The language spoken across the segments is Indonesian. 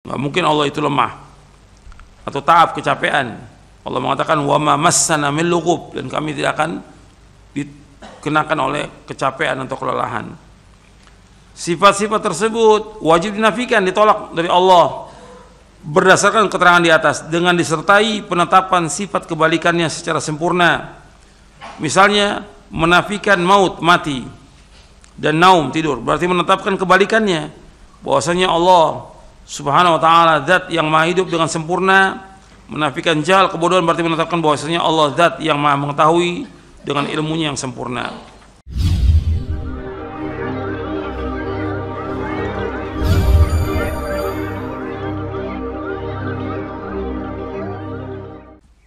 Gak mungkin Allah itu lemah atau taaf kecapean. Allah mengatakan wa massana min dan kami tidak akan dikenakan oleh kecapean atau kelelahan. Sifat-sifat tersebut wajib dinafikan, ditolak dari Allah berdasarkan keterangan di atas dengan disertai penetapan sifat kebalikannya secara sempurna. Misalnya menafikan maut mati dan naum tidur berarti menetapkan kebalikannya bahwasanya Allah subhanahu wa ta'ala zat yang maha hidup dengan sempurna menafikan jahal kebodohan berarti menetapkan bahwasanya Allah zat yang maha mengetahui dengan ilmunya yang sempurna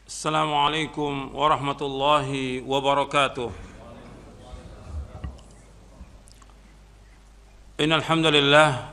Assalamualaikum warahmatullahi wabarakatuh. الله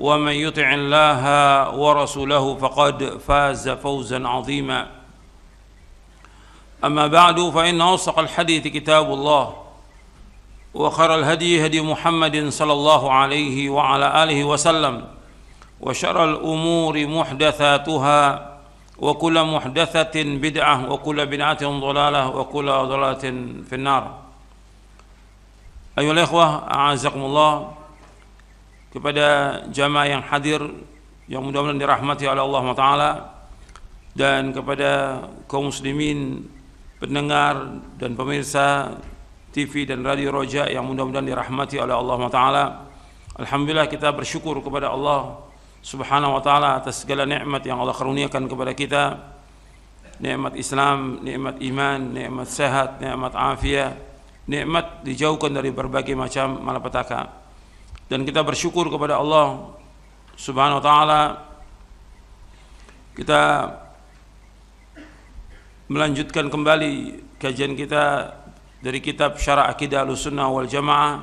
ومن يطع الله ورسوله فقد فاز فوزا عظيما أما بعد فإن أصدق الحديث كتاب الله وخر الهدي هدي محمد صلى الله عليه وعلى آله وسلم وشر الأمور محدثاتها وكل محدثة بدعة وكل بدعة ضلالة وكل ضلالة في النار أيها الإخوة أعزكم الله kepada jamaah yang hadir yang mudah-mudahan dirahmati oleh Allah Taala dan kepada kaum muslimin pendengar dan pemirsa TV dan radio Roja yang mudah-mudahan dirahmati oleh Allah Taala. Alhamdulillah kita bersyukur kepada Allah Subhanahu wa taala atas segala nikmat yang Allah karuniakan kepada kita. Nikmat Islam, nikmat iman, nikmat sehat, nikmat afiat, nikmat dijauhkan dari berbagai macam malapetaka dan kita bersyukur kepada Allah Subhanahu wa taala kita melanjutkan kembali kajian kita dari kitab Syarah Akidah Sunnah wal Jamaah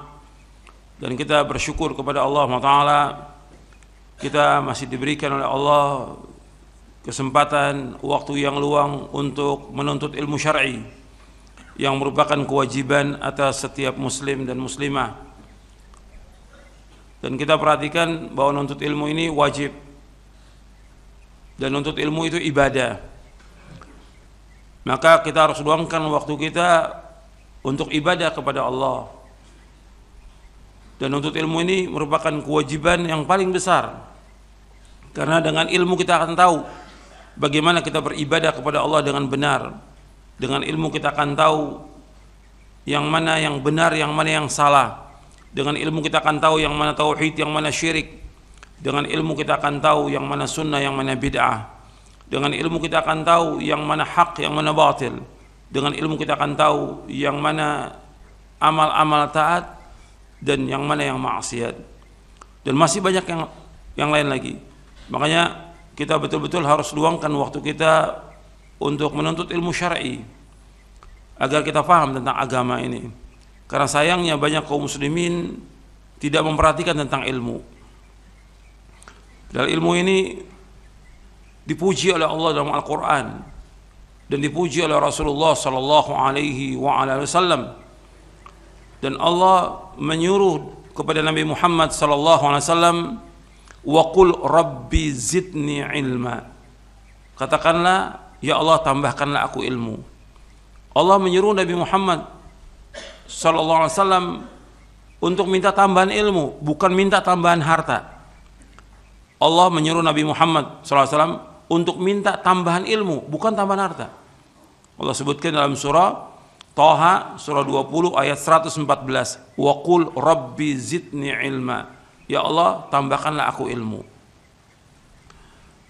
dan kita bersyukur kepada Allah Subhanahu wa taala kita masih diberikan oleh Allah kesempatan waktu yang luang untuk menuntut ilmu syar'i yang merupakan kewajiban atas setiap muslim dan muslimah. Dan kita perhatikan bahwa nuntut ilmu ini wajib. Dan nuntut ilmu itu ibadah. Maka kita harus luangkan waktu kita untuk ibadah kepada Allah. Dan nuntut ilmu ini merupakan kewajiban yang paling besar. Karena dengan ilmu kita akan tahu bagaimana kita beribadah kepada Allah dengan benar. Dengan ilmu kita akan tahu yang mana yang benar, yang mana yang salah dengan ilmu kita akan tahu yang mana tauhid, yang mana syirik. Dengan ilmu kita akan tahu yang mana sunnah, yang mana bid'ah. Dengan ilmu kita akan tahu yang mana hak, yang mana batil. Dengan ilmu kita akan tahu yang mana amal-amal taat dan yang mana yang maksiat. Dan masih banyak yang yang lain lagi. Makanya kita betul-betul harus luangkan waktu kita untuk menuntut ilmu syar'i agar kita faham tentang agama ini. Karena sayangnya banyak kaum muslimin tidak memperhatikan tentang ilmu. dan ilmu ini dipuji oleh Allah dalam Al-Qur'an dan dipuji oleh Rasulullah sallallahu alaihi wasallam. Dan Allah menyuruh kepada Nabi Muhammad sallallahu alaihi wasallam "Wakul rabbi zidni ilma katakanlah ya Allah tambahkanlah aku ilmu Allah menyuruh Nabi Muhammad Shallallahu Alaihi Wasallam untuk minta tambahan ilmu, bukan minta tambahan harta. Allah menyuruh Nabi Muhammad SAW untuk minta tambahan ilmu, bukan tambahan harta. Allah sebutkan dalam surah Toha surah 20 ayat 114 Waqul Rabbi zidni ilma Ya Allah tambahkanlah aku ilmu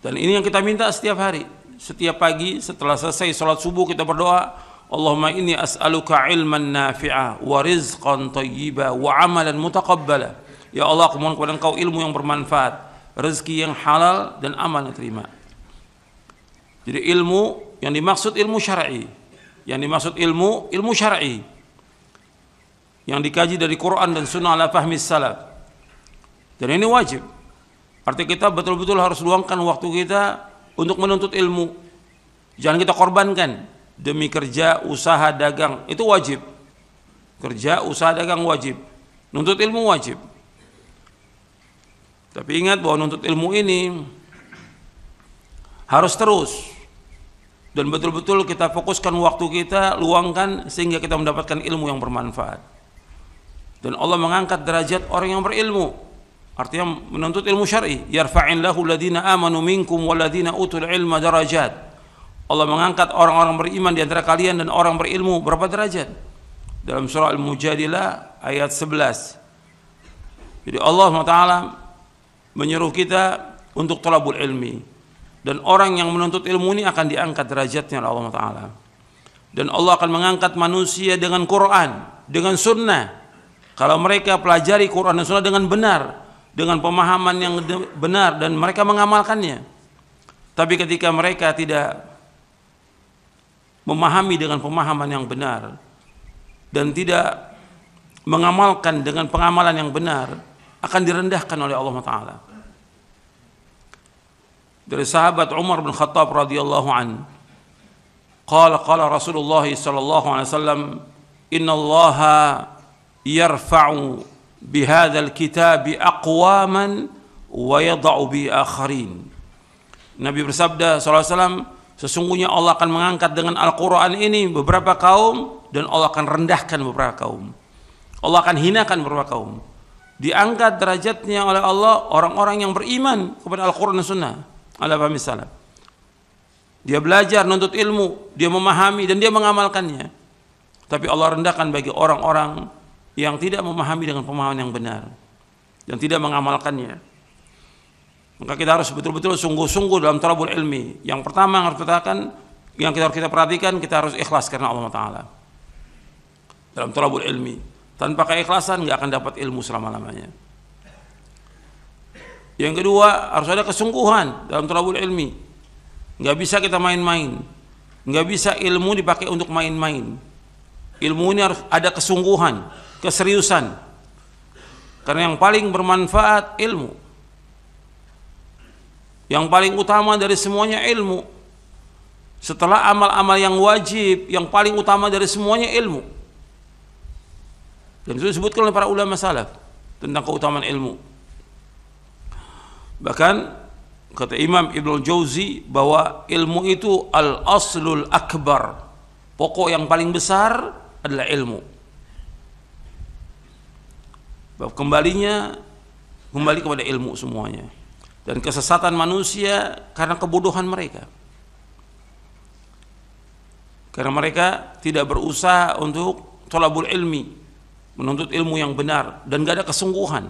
Dan ini yang kita minta setiap hari Setiap pagi setelah selesai sholat subuh kita berdoa Allahumma inni as'aluka ilman nafi'a wa rizqan tayyiba wa amalan mutakabbala. Ya Allah, aku mohon kepada Engkau ilmu yang bermanfaat, rezeki yang halal dan amal yang terima. Jadi ilmu yang dimaksud ilmu syar'i. Yang dimaksud ilmu ilmu syar'i. Yang dikaji dari Quran dan Sunnah ala fahmi salaf. Dan ini wajib. Arti kita betul-betul harus luangkan waktu kita untuk menuntut ilmu. Jangan kita korbankan demi kerja usaha dagang itu wajib kerja usaha dagang wajib nuntut ilmu wajib tapi ingat bahwa nuntut ilmu ini harus terus dan betul-betul kita fokuskan waktu kita luangkan sehingga kita mendapatkan ilmu yang bermanfaat dan Allah mengangkat derajat orang yang berilmu artinya menuntut ilmu syar'i yarfa'in lahu ladina amanu minkum waladina utul ilma darajat Allah mengangkat orang-orang beriman di antara kalian dan orang berilmu berapa derajat? Dalam surah Al-Mujadilah ayat 11. Jadi Allah SWT menyuruh kita untuk tolabul ilmi. Dan orang yang menuntut ilmu ini akan diangkat derajatnya oleh Allah swt Dan Allah akan mengangkat manusia dengan Quran, dengan sunnah. Kalau mereka pelajari Quran dan sunnah dengan benar, dengan pemahaman yang benar dan mereka mengamalkannya. Tapi ketika mereka tidak memahami dengan pemahaman yang benar dan tidak mengamalkan dengan pengamalan yang benar akan direndahkan oleh Allah Taala. Dari sahabat Umar bin Khattab radhiyallahu an, qala qala Rasulullah sallallahu alaihi wasallam, "Inna Allah yarfa'u bihadzal kitab aqwaman wa yad'u bi akharin." Nabi bersabda sallallahu alaihi wasallam, Sesungguhnya Allah akan mengangkat dengan Al-Quran ini beberapa kaum dan Allah akan rendahkan beberapa kaum. Allah akan hinakan beberapa kaum. Diangkat derajatnya oleh Allah orang-orang yang beriman kepada Al-Quran dan Sunnah. Alhamdulillah. Dia belajar, nuntut ilmu, dia memahami dan dia mengamalkannya. Tapi Allah rendahkan bagi orang-orang yang tidak memahami dengan pemahaman yang benar Yang tidak mengamalkannya. Maka kita harus betul-betul sungguh-sungguh dalam talabul ilmi. Yang pertama yang harus katakan yang kita harus kita perhatikan, kita harus ikhlas karena Allah Taala. Dalam talabul ilmi, tanpa keikhlasan nggak akan dapat ilmu selama-lamanya. Yang kedua harus ada kesungguhan dalam talabul ilmi. Nggak bisa kita main-main. Nggak bisa ilmu dipakai untuk main-main. Ilmu ini harus ada kesungguhan, keseriusan. Karena yang paling bermanfaat ilmu yang paling utama dari semuanya ilmu. Setelah amal-amal yang wajib, yang paling utama dari semuanya ilmu. Dan itu disebutkan oleh para ulama salaf tentang keutamaan ilmu. Bahkan kata Imam Ibnu Jauzi bahwa ilmu itu al-aslul akbar. Pokok yang paling besar adalah ilmu. Kembalinya kembali kepada ilmu semuanya dan kesesatan manusia karena kebodohan mereka. Karena mereka tidak berusaha untuk tolabul ilmi, menuntut ilmu yang benar dan gak ada kesungguhan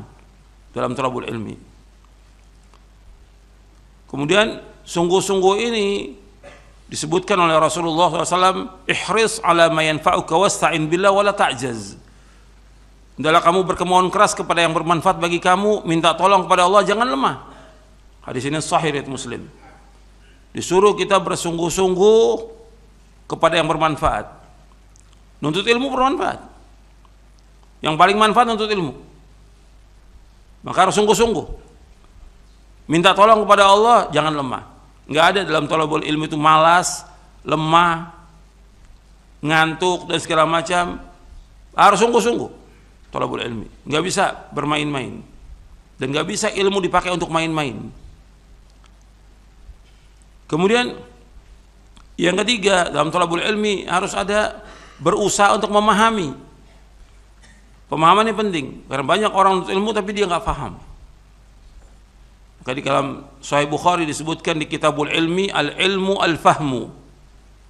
dalam tolabul ilmi. Kemudian sungguh-sungguh ini disebutkan oleh Rasulullah SAW, ihris ala mayanfa'uka wasta'in billah wala ta'jaz. Hendaklah kamu berkemohon keras kepada yang bermanfaat bagi kamu, minta tolong kepada Allah, jangan lemah. Hadis ini sahih riwayat Muslim. Disuruh kita bersungguh-sungguh kepada yang bermanfaat. Nuntut ilmu bermanfaat. Yang paling manfaat nuntut ilmu. Maka harus sungguh-sungguh. Minta tolong kepada Allah, jangan lemah. Enggak ada dalam tolabul ilmu itu malas, lemah, ngantuk dan segala macam. Harus sungguh-sungguh tolabul ilmu, Enggak bisa bermain-main. Dan enggak bisa ilmu dipakai untuk main-main. Kemudian yang ketiga, dalam tolabul ilmi harus ada berusaha untuk memahami. Pemahaman ini penting, karena banyak orang untuk ilmu tapi dia nggak paham. Kali dalam Sahih Bukhari disebutkan di Kitabul Ilmi al-ilmu al-fahmu.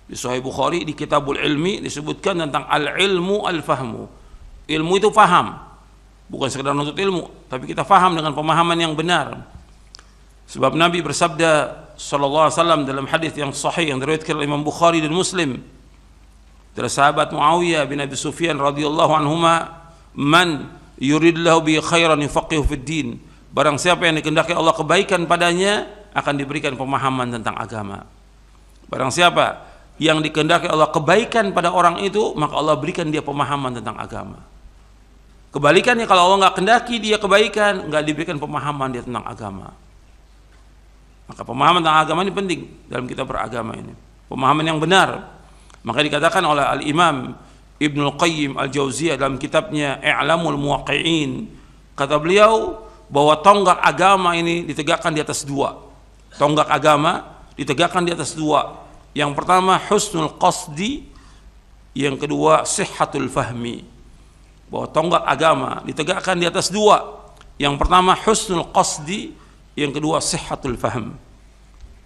Di Sahih Bukhari di Kitabul Ilmi disebutkan tentang al-ilmu al-fahmu. Ilmu itu faham, bukan sekedar nuntut ilmu, tapi kita faham dengan pemahaman yang benar. Sebab Nabi bersabda sallallahu alaihi wasallam dalam hadis yang sahih yang diriwayatkan oleh Imam Bukhari dan Muslim dari sahabat Muawiyah bin Abi Sufyan radhiyallahu anhuma man yuridillahu bi khairan yufaqihu fid din barang siapa yang dikehendaki Allah kebaikan padanya akan diberikan pemahaman tentang agama barang siapa yang dikehendaki Allah kebaikan pada orang itu maka Allah berikan dia pemahaman tentang agama kebalikannya kalau Allah nggak kendaki dia kebaikan nggak diberikan pemahaman dia tentang agama maka pemahaman tentang agama ini penting dalam kita beragama ini. Pemahaman yang benar. Maka dikatakan oleh Al-Imam Ibnu Qayyim Al-Jauziyah dalam kitabnya I'lamul Muwaqqi'in kata beliau bahwa tonggak agama ini ditegakkan di atas dua. Tonggak agama ditegakkan di atas dua. Yang pertama husnul qasdi, yang kedua sihatul fahmi. Bahwa tonggak agama ditegakkan di atas dua. Yang pertama husnul qasdi, yang kedua sehatul faham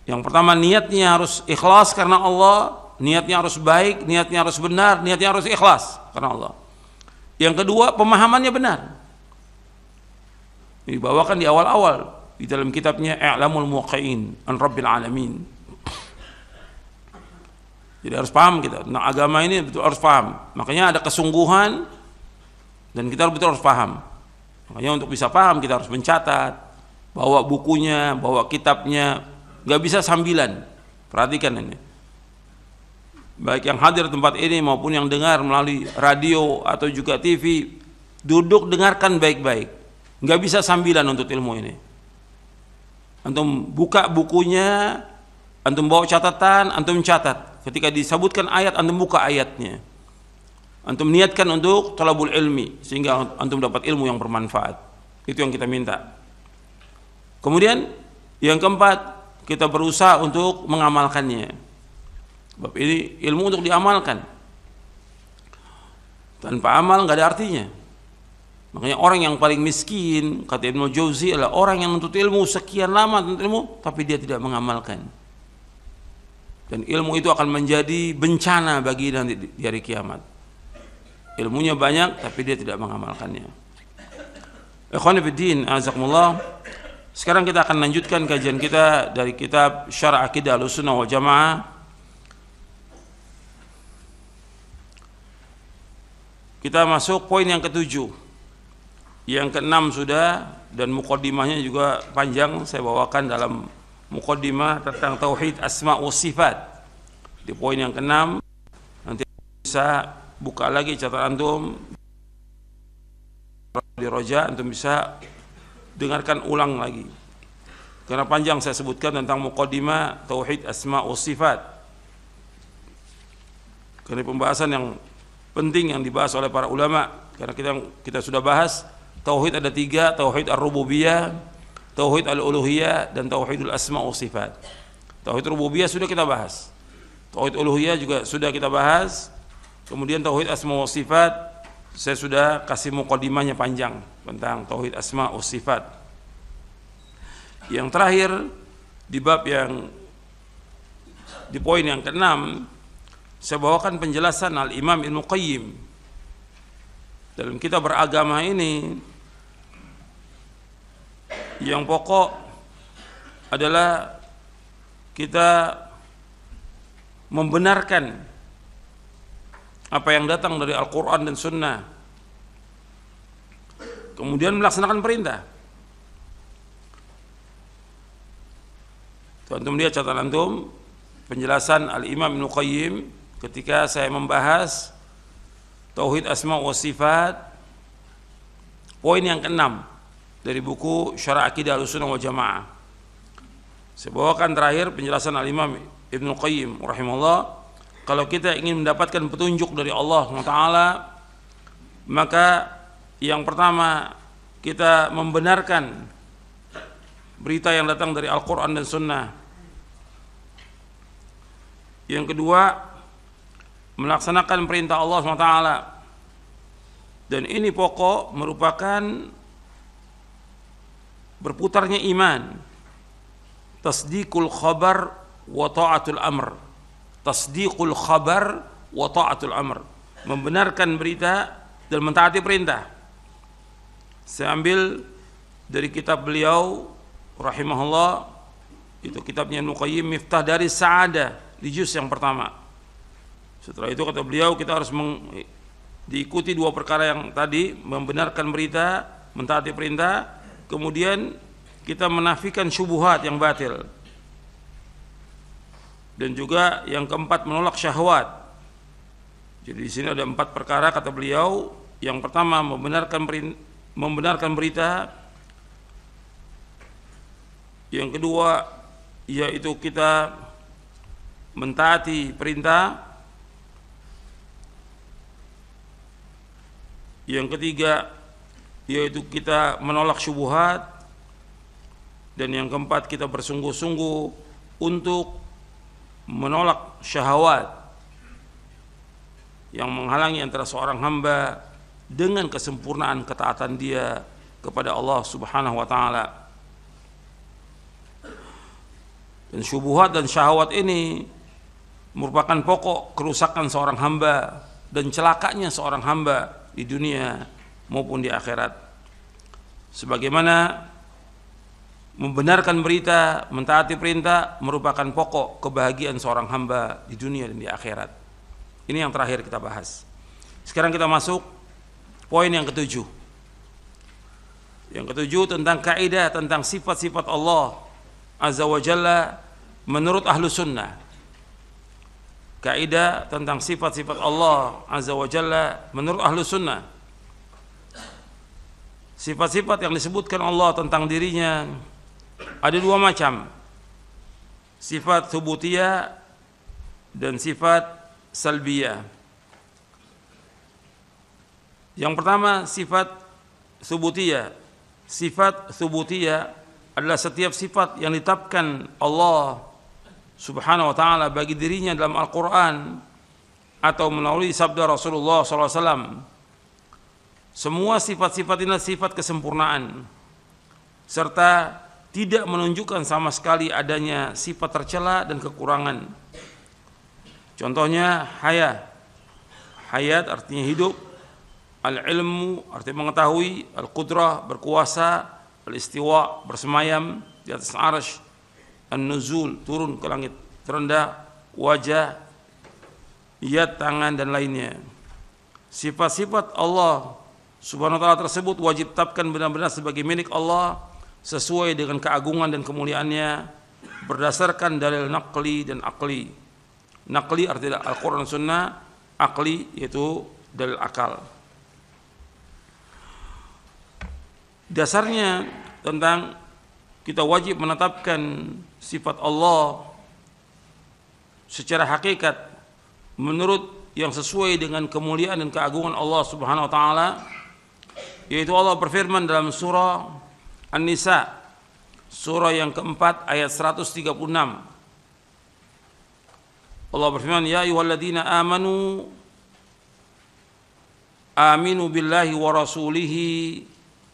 yang pertama niatnya harus ikhlas karena Allah niatnya harus baik niatnya harus benar niatnya harus ikhlas karena Allah yang kedua pemahamannya benar dibawakan di awal-awal di dalam kitabnya I'lamul Muqain an Rabbil Alamin jadi harus paham kita nah agama ini betul harus paham makanya ada kesungguhan dan kita betul harus paham makanya untuk bisa paham kita harus mencatat bawa bukunya, bawa kitabnya, nggak bisa sambilan. Perhatikan ini. Baik yang hadir tempat ini maupun yang dengar melalui radio atau juga TV, duduk dengarkan baik-baik. Nggak bisa sambilan untuk ilmu ini. Antum buka bukunya, antum bawa catatan, antum catat. Ketika disebutkan ayat, antum buka ayatnya. Antum niatkan untuk talabul ilmi sehingga antum dapat ilmu yang bermanfaat. Itu yang kita minta. Kemudian yang keempat, kita berusaha untuk mengamalkannya. Bab ini ilmu untuk diamalkan. Tanpa amal nggak ada artinya. Makanya orang yang paling miskin, kata Ibnu Jauzi adalah orang yang menuntut ilmu sekian lama menuntut ilmu tapi dia tidak mengamalkan. Dan ilmu itu akan menjadi bencana bagi nanti di hari kiamat. Ilmunya banyak tapi dia tidak mengamalkannya. Ikhwanul Bidin, azakumullah. Sekarang kita akan lanjutkan kajian kita dari kitab Syarah Akidah Al-Sunnah wal Jamaah. Kita masuk poin yang ketujuh. Yang keenam sudah dan mukodimahnya juga panjang saya bawakan dalam mukodimah tentang tauhid asma wa sifat. Di poin yang keenam nanti bisa buka lagi catatan antum di roja antum bisa dengarkan ulang lagi. Karena panjang saya sebutkan tentang muqaddimah tauhid asma wa sifat. Karena pembahasan yang penting yang dibahas oleh para ulama karena kita kita sudah bahas tauhid ada tiga tauhid ar-rububiyah tauhid al-uluhiyah dan tauhidul asma wa tauhid rububiyah sudah kita bahas tauhid uluhiyah juga sudah kita bahas kemudian tauhid asma wa saya sudah kasih mukadimahnya panjang tentang tauhid asma wa sifat. Yang terakhir di bab yang di poin yang keenam saya bawakan penjelasan Al Imam Ibn Qayyim dalam kita beragama ini yang pokok adalah kita membenarkan apa yang datang dari Al-Quran dan Sunnah kemudian melaksanakan perintah. Tuan-tuan dia catatan antum penjelasan Al-Imam Ibnu Qayyim ketika saya membahas tauhid asma wa sifat poin yang keenam dari buku Syarah Aqidah Ahlussunnah Wa Jamaah. Saya bawakan terakhir penjelasan Al-Imam Ibnu Qayyim rahimahullah kalau kita ingin mendapatkan petunjuk dari Allah SWT maka yang pertama, kita membenarkan berita yang datang dari Al-Qur'an dan Sunnah. Yang kedua, melaksanakan perintah Allah SWT dan ini pokok merupakan berputarnya iman tasdikul khabar wa ta'atul amr tasdikul khabar wa ta'atul amr membenarkan berita dan mentaati perintah saya ambil dari kitab beliau rahimahullah itu kitabnya Nuqayyim Miftah dari Saada di juz yang pertama. Setelah itu kata beliau kita harus meng, diikuti dua perkara yang tadi membenarkan berita, mentaati perintah, kemudian kita menafikan syubuhat yang batil. Dan juga yang keempat menolak syahwat. Jadi di sini ada empat perkara kata beliau. Yang pertama membenarkan perintah membenarkan berita yang kedua yaitu kita mentaati perintah yang ketiga yaitu kita menolak syubuhat dan yang keempat kita bersungguh-sungguh untuk menolak syahwat yang menghalangi antara seorang hamba dengan kesempurnaan ketaatan dia kepada Allah Subhanahu wa taala. Dan syubuhat dan syahwat ini merupakan pokok kerusakan seorang hamba dan celakanya seorang hamba di dunia maupun di akhirat. Sebagaimana membenarkan berita, mentaati perintah merupakan pokok kebahagiaan seorang hamba di dunia dan di akhirat. Ini yang terakhir kita bahas. Sekarang kita masuk Poin yang ketujuh. Yang ketujuh tentang kaidah tentang sifat-sifat Allah Azza wa Jalla menurut ahlu sunnah. Kaidah tentang sifat-sifat Allah Azza wa Jalla menurut ahlu sunnah. Sifat-sifat yang disebutkan Allah tentang dirinya ada dua macam. Sifat subutiyah dan sifat salbiyah. Yang pertama sifat subutiyah. Sifat subutiyah adalah setiap sifat yang ditetapkan Allah Subhanahu wa taala bagi dirinya dalam Al-Qur'an atau melalui sabda Rasulullah SAW. Semua sifat-sifat ini adalah sifat kesempurnaan serta tidak menunjukkan sama sekali adanya sifat tercela dan kekurangan. Contohnya hayat Hayat artinya hidup, al-ilmu artinya mengetahui, al-qudrah berkuasa, al-istiwa bersemayam di atas arsh, an-nuzul turun ke langit terendah, wajah, ia tangan dan lainnya. Sifat-sifat Allah Subhanahu wa taala tersebut wajib tetapkan benar-benar sebagai milik Allah sesuai dengan keagungan dan kemuliaannya berdasarkan dalil nakli dan akli. Nakli artinya Al-Qur'an Sunnah, akli yaitu dalil akal. dasarnya tentang kita wajib menetapkan sifat Allah secara hakikat menurut yang sesuai dengan kemuliaan dan keagungan Allah Subhanahu wa taala yaitu Allah berfirman dalam surah An-Nisa surah yang keempat ayat 136 Allah berfirman ya ayyuhalladzina amanu aminu billahi wa rasulihi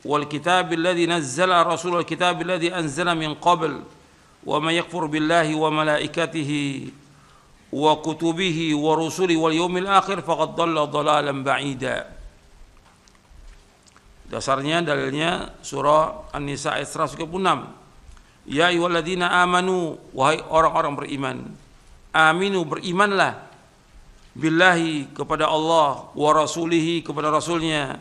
والكتاب الذي نزل رسول الكتاب الذي أنزل من قبل ومن يكفر بالله وملائكته وكتبه ورسله واليوم الآخر فقد ضل ضلالا بعيدا Dasarnya dalilnya surah An-Nisa ayat 136. Ya ayyuhalladzina amanu wahai orang-orang beriman. Aminu berimanlah billahi kepada Allah wa rasulihi kepada rasulnya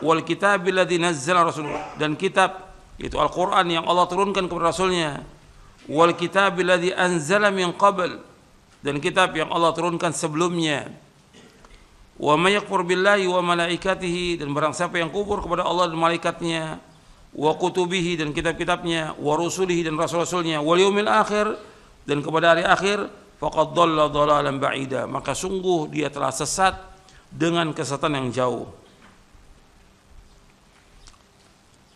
wal kitab alladzi nazzala rasulullah dan kitab itu Al-Qur'an yang Allah turunkan kepada rasulnya wal kitab alladzi anzala min qabl dan kitab yang Allah turunkan sebelumnya wa may yakfur billahi wa malaikatihi dan barang siapa yang kufur kepada Allah dan malaikatnya wa kutubihi dan kitab-kitabnya wa rusulihi dan rasul-rasulnya wal yaumil akhir dan kepada hari akhir faqad dhalla dhalalan ba'ida maka sungguh dia telah sesat dengan kesesatan yang jauh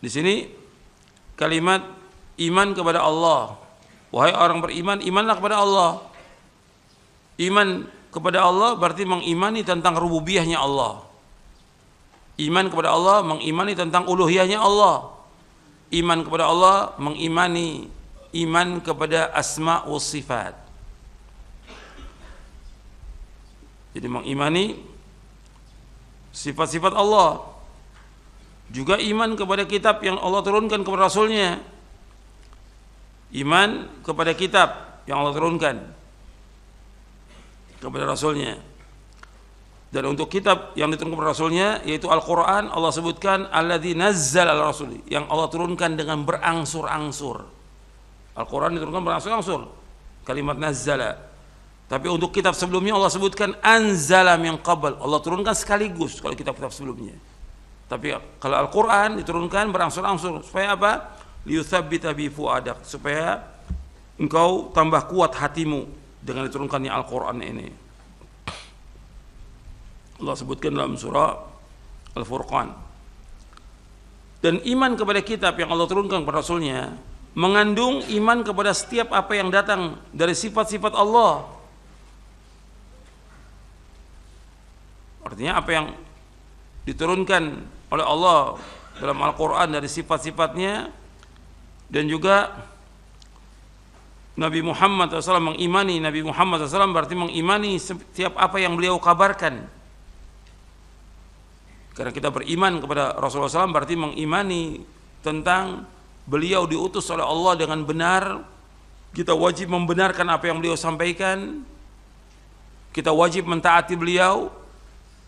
Di sini kalimat iman kepada Allah. Wahai orang beriman, imanlah kepada Allah. Iman kepada Allah berarti mengimani tentang rububiyahnya Allah. Iman kepada Allah mengimani tentang uluhiyahnya Allah. Iman kepada Allah mengimani iman kepada asma wa sifat. Jadi mengimani sifat-sifat Allah juga iman kepada kitab yang Allah turunkan kepada Rasulnya iman kepada kitab yang Allah turunkan kepada Rasulnya dan untuk kitab yang diturunkan kepada Rasulnya yaitu Al-Quran Allah sebutkan Alladhi nazzal al rasul yang Allah turunkan dengan berangsur-angsur Al-Quran diturunkan berangsur-angsur kalimat nazzala tapi untuk kitab sebelumnya Allah sebutkan anzalam yang qabal Allah turunkan sekaligus kalau kitab-kitab sebelumnya tapi kalau Al-Qur'an diturunkan berangsur-angsur supaya apa? Liyutsabbita bi fuadak, supaya engkau tambah kuat hatimu dengan diturunkannya Al-Qur'an ini. Allah sebutkan dalam surah Al-Furqan. Dan iman kepada kitab yang Allah turunkan kepada Rasulnya mengandung iman kepada setiap apa yang datang dari sifat-sifat Allah. Artinya apa yang diturunkan oleh Allah dalam Al-Quran dari sifat-sifatnya dan juga Nabi Muhammad SAW mengimani Nabi Muhammad SAW berarti mengimani setiap apa yang beliau kabarkan karena kita beriman kepada Rasulullah SAW berarti mengimani tentang beliau diutus oleh Allah dengan benar kita wajib membenarkan apa yang beliau sampaikan kita wajib mentaati beliau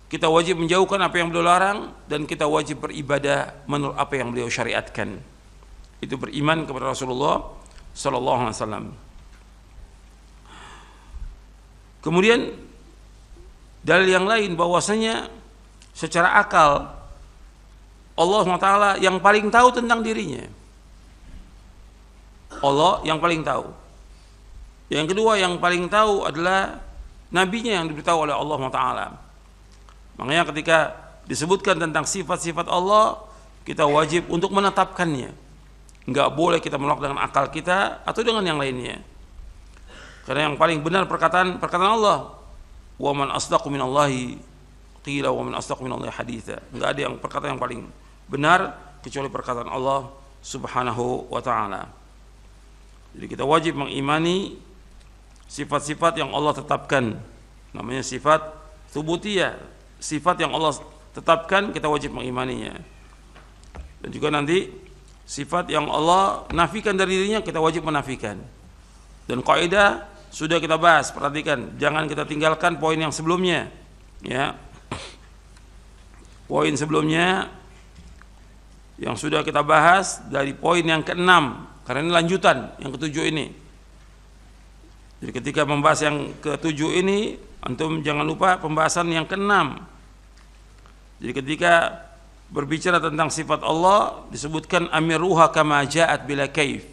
kita wajib menjauhkan apa yang beliau larang dan kita wajib beribadah menurut apa yang beliau syariatkan itu beriman kepada Rasulullah sallallahu alaihi wasallam kemudian dalil yang lain bahwasanya secara akal Allah SWT yang paling tahu tentang dirinya Allah yang paling tahu yang kedua yang paling tahu adalah nabinya yang diberitahu oleh Allah SWT Makanya ketika disebutkan tentang sifat-sifat Allah, kita wajib untuk menetapkannya. Enggak boleh kita menolak dengan akal kita atau dengan yang lainnya. Karena yang paling benar perkataan perkataan Allah, "Wa man asdaqu Allahi qila wa man asdaqu Allahi haditha." Enggak ada yang perkataan yang paling benar kecuali perkataan Allah Subhanahu wa taala. Jadi kita wajib mengimani sifat-sifat yang Allah tetapkan. Namanya sifat subutiyah, sifat yang Allah tetapkan kita wajib mengimaninya dan juga nanti sifat yang Allah nafikan dari dirinya kita wajib menafikan dan kaidah sudah kita bahas perhatikan jangan kita tinggalkan poin yang sebelumnya ya poin sebelumnya yang sudah kita bahas dari poin yang keenam karena ini lanjutan yang ketujuh ini jadi ketika membahas yang ketujuh ini Antum jangan lupa pembahasan yang keenam. Jadi ketika berbicara tentang sifat Allah disebutkan amiruha kama ja'at bila kaif.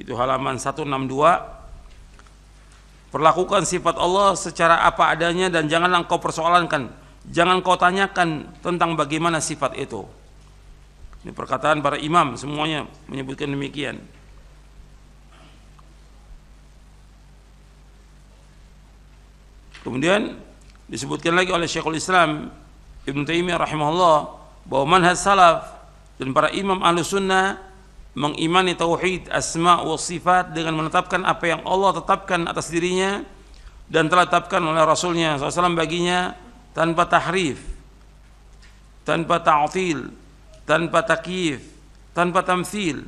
Itu halaman 162. Perlakukan sifat Allah secara apa adanya dan janganlah engkau persoalankan, jangan kau tanyakan tentang bagaimana sifat itu. Ini perkataan para imam semuanya menyebutkan demikian. Kemudian disebutkan lagi oleh Syekhul Islam Ibn Taimiyah rahimahullah bahwa manhaj salaf dan para imam ahlu sunnah mengimani tauhid asma wa sifat dengan menetapkan apa yang Allah tetapkan atas dirinya dan telah tetapkan oleh Rasulnya SAW baginya tanpa tahrif tanpa ta'til tanpa takif tanpa tamthil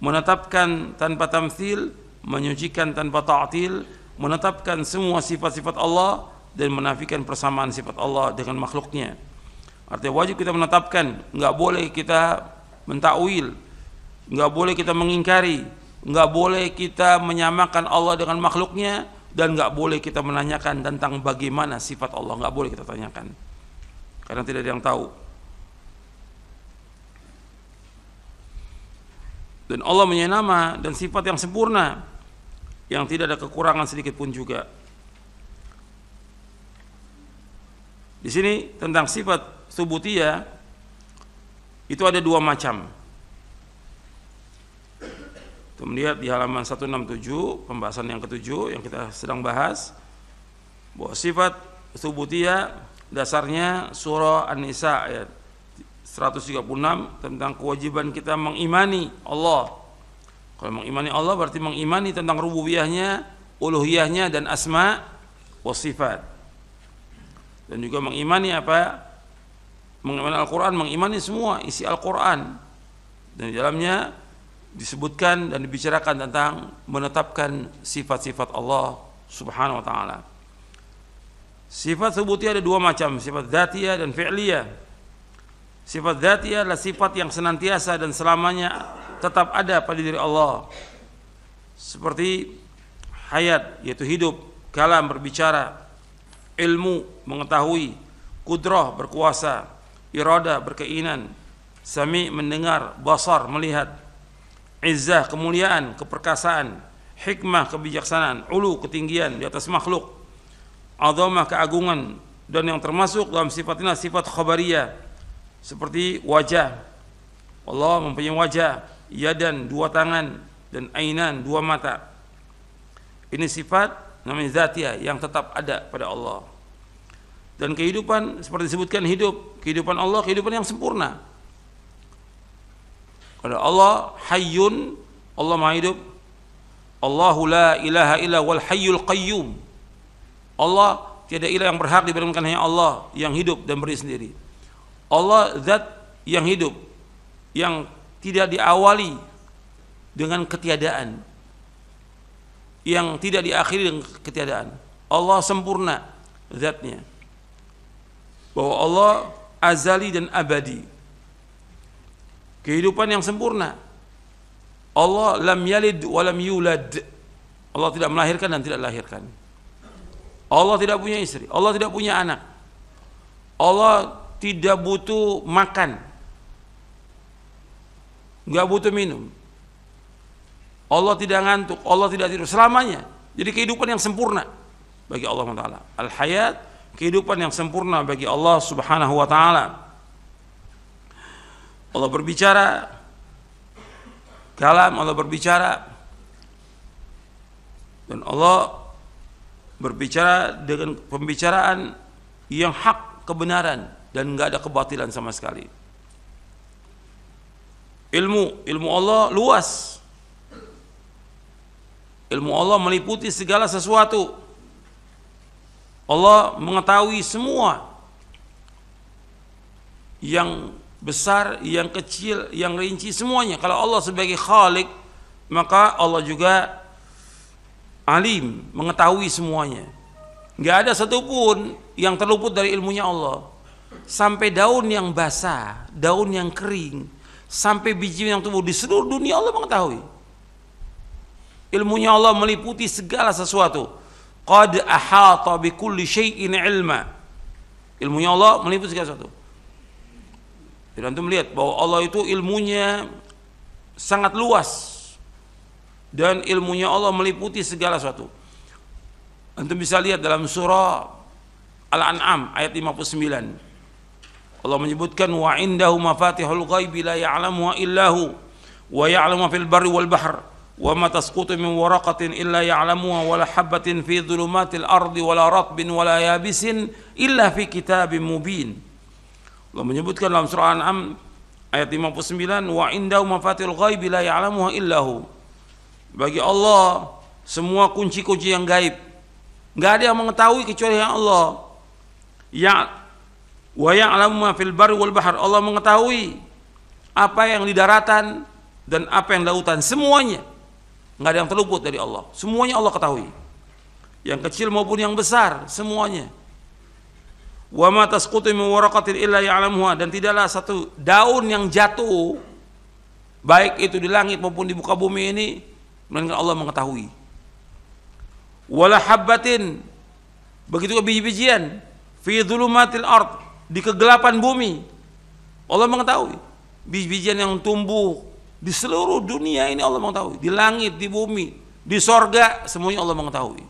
menetapkan tanpa tamthil menyucikan tanpa ta'til menetapkan semua sifat-sifat Allah dan menafikan persamaan sifat Allah dengan makhluknya. Artinya wajib kita menetapkan, nggak boleh kita mentakwil, nggak boleh kita mengingkari, nggak boleh kita menyamakan Allah dengan makhluknya dan nggak boleh kita menanyakan tentang bagaimana sifat Allah, nggak boleh kita tanyakan karena tidak ada yang tahu. Dan Allah punya dan sifat yang sempurna yang tidak ada kekurangan sedikit pun juga. Di sini tentang sifat subutia itu ada dua macam. Kemudian di halaman 167 pembahasan yang ketujuh yang kita sedang bahas bahwa sifat subutia dasarnya surah An-Nisa ayat 136 tentang kewajiban kita mengimani Allah kalau mengimani Allah berarti mengimani tentang rububiyahnya, uluhiyahnya dan asma wa sifat. Dan juga mengimani apa? Mengimani Al-Qur'an, mengimani semua isi Al-Qur'an. Dan di dalamnya disebutkan dan dibicarakan tentang menetapkan sifat-sifat Allah Subhanahu wa taala. Sifat sebutnya ada dua macam, sifat dzatiyah dan fi'liyah. Sifat dzatiyah adalah sifat yang senantiasa dan selamanya tetap ada pada diri Allah seperti hayat yaitu hidup kalam berbicara ilmu mengetahui kudroh berkuasa irada berkeinan sami mendengar basar melihat izzah kemuliaan keperkasaan hikmah kebijaksanaan ulu ketinggian di atas makhluk azamah keagungan dan yang termasuk dalam sifatnya sifat khabariyah seperti wajah Allah mempunyai wajah yadan dua tangan dan ainan dua mata. Ini sifat namanya zatia yang tetap ada pada Allah. Dan kehidupan seperti disebutkan hidup, kehidupan Allah kehidupan yang sempurna. Kalau Allah hayyun, Allah Maha hidup. Allahu la ilaha illa wal hayyul qayyum. Allah tiada ilah yang berhak diberikan hanya Allah yang hidup dan beri sendiri. Allah zat yang hidup, yang tidak diawali dengan ketiadaan yang tidak diakhiri dengan ketiadaan Allah sempurna zatnya bahwa Allah azali dan abadi kehidupan yang sempurna Allah lam yalid wa lam yulad Allah tidak melahirkan dan tidak lahirkan Allah tidak punya istri Allah tidak punya anak Allah tidak butuh makan nggak butuh minum. Allah tidak ngantuk, Allah tidak tidur selamanya. Jadi kehidupan yang sempurna bagi Allah Taala. Al hayat kehidupan yang sempurna bagi Allah Subhanahu wa taala. Allah berbicara kalam Allah berbicara dan Allah berbicara dengan pembicaraan yang hak kebenaran dan nggak ada kebatilan sama sekali. Ilmu, ilmu Allah luas. Ilmu Allah meliputi segala sesuatu. Allah mengetahui semua yang besar, yang kecil, yang rinci semuanya. Kalau Allah sebagai Khalik, maka Allah juga alim, mengetahui semuanya. Nggak ada satupun yang terluput dari ilmunya Allah. Sampai daun yang basah, daun yang kering, sampai biji yang tumbuh di seluruh dunia Allah mengetahui. Ilmunya Allah meliputi segala sesuatu. Qad ahata bi kulli syai'in ilma. Ilmunya Allah meliputi segala sesuatu. Jadi antum melihat bahwa Allah itu ilmunya sangat luas dan ilmunya Allah meliputi segala sesuatu. Antum bisa lihat dalam surah Al-An'am ayat 59. Allah menyebutkan wa indahu mafatihul ghaibi la ya'lamu illahu wa ya'lamu fil barri wal bahr wa ma tasqutu min waraqatin illa ya'lamuha wa la habatin fi dhulumatil ardi wa la ratbin wa la yabisin illa fi kitabim mubin Allah menyebutkan dalam surah An'am ayat 59 wa indahu mafatihul ghaibi la ya'lamuha illahu bagi Allah semua kunci-kunci yang gaib nggak ada yang mengetahui kecuali yang Allah yang Wa ya'lamu ma fil barri wal bahr. Allah mengetahui apa yang di daratan dan apa yang di lautan, semuanya. nggak ada yang terluput dari Allah. Semuanya Allah ketahui. Yang kecil maupun yang besar, semuanya. Wa ma tasqutu min waraqatin illa ya'lamuha dan tidaklah satu daun yang jatuh baik itu di langit maupun di muka bumi ini melainkan Allah mengetahui. Wala habbatin begitu juga biji-bijian fi dhulumatil ardh di kegelapan bumi. Allah mengetahui biji-bijian yang tumbuh di seluruh dunia ini Allah mengetahui, di langit, di bumi, di sorga semuanya Allah mengetahui.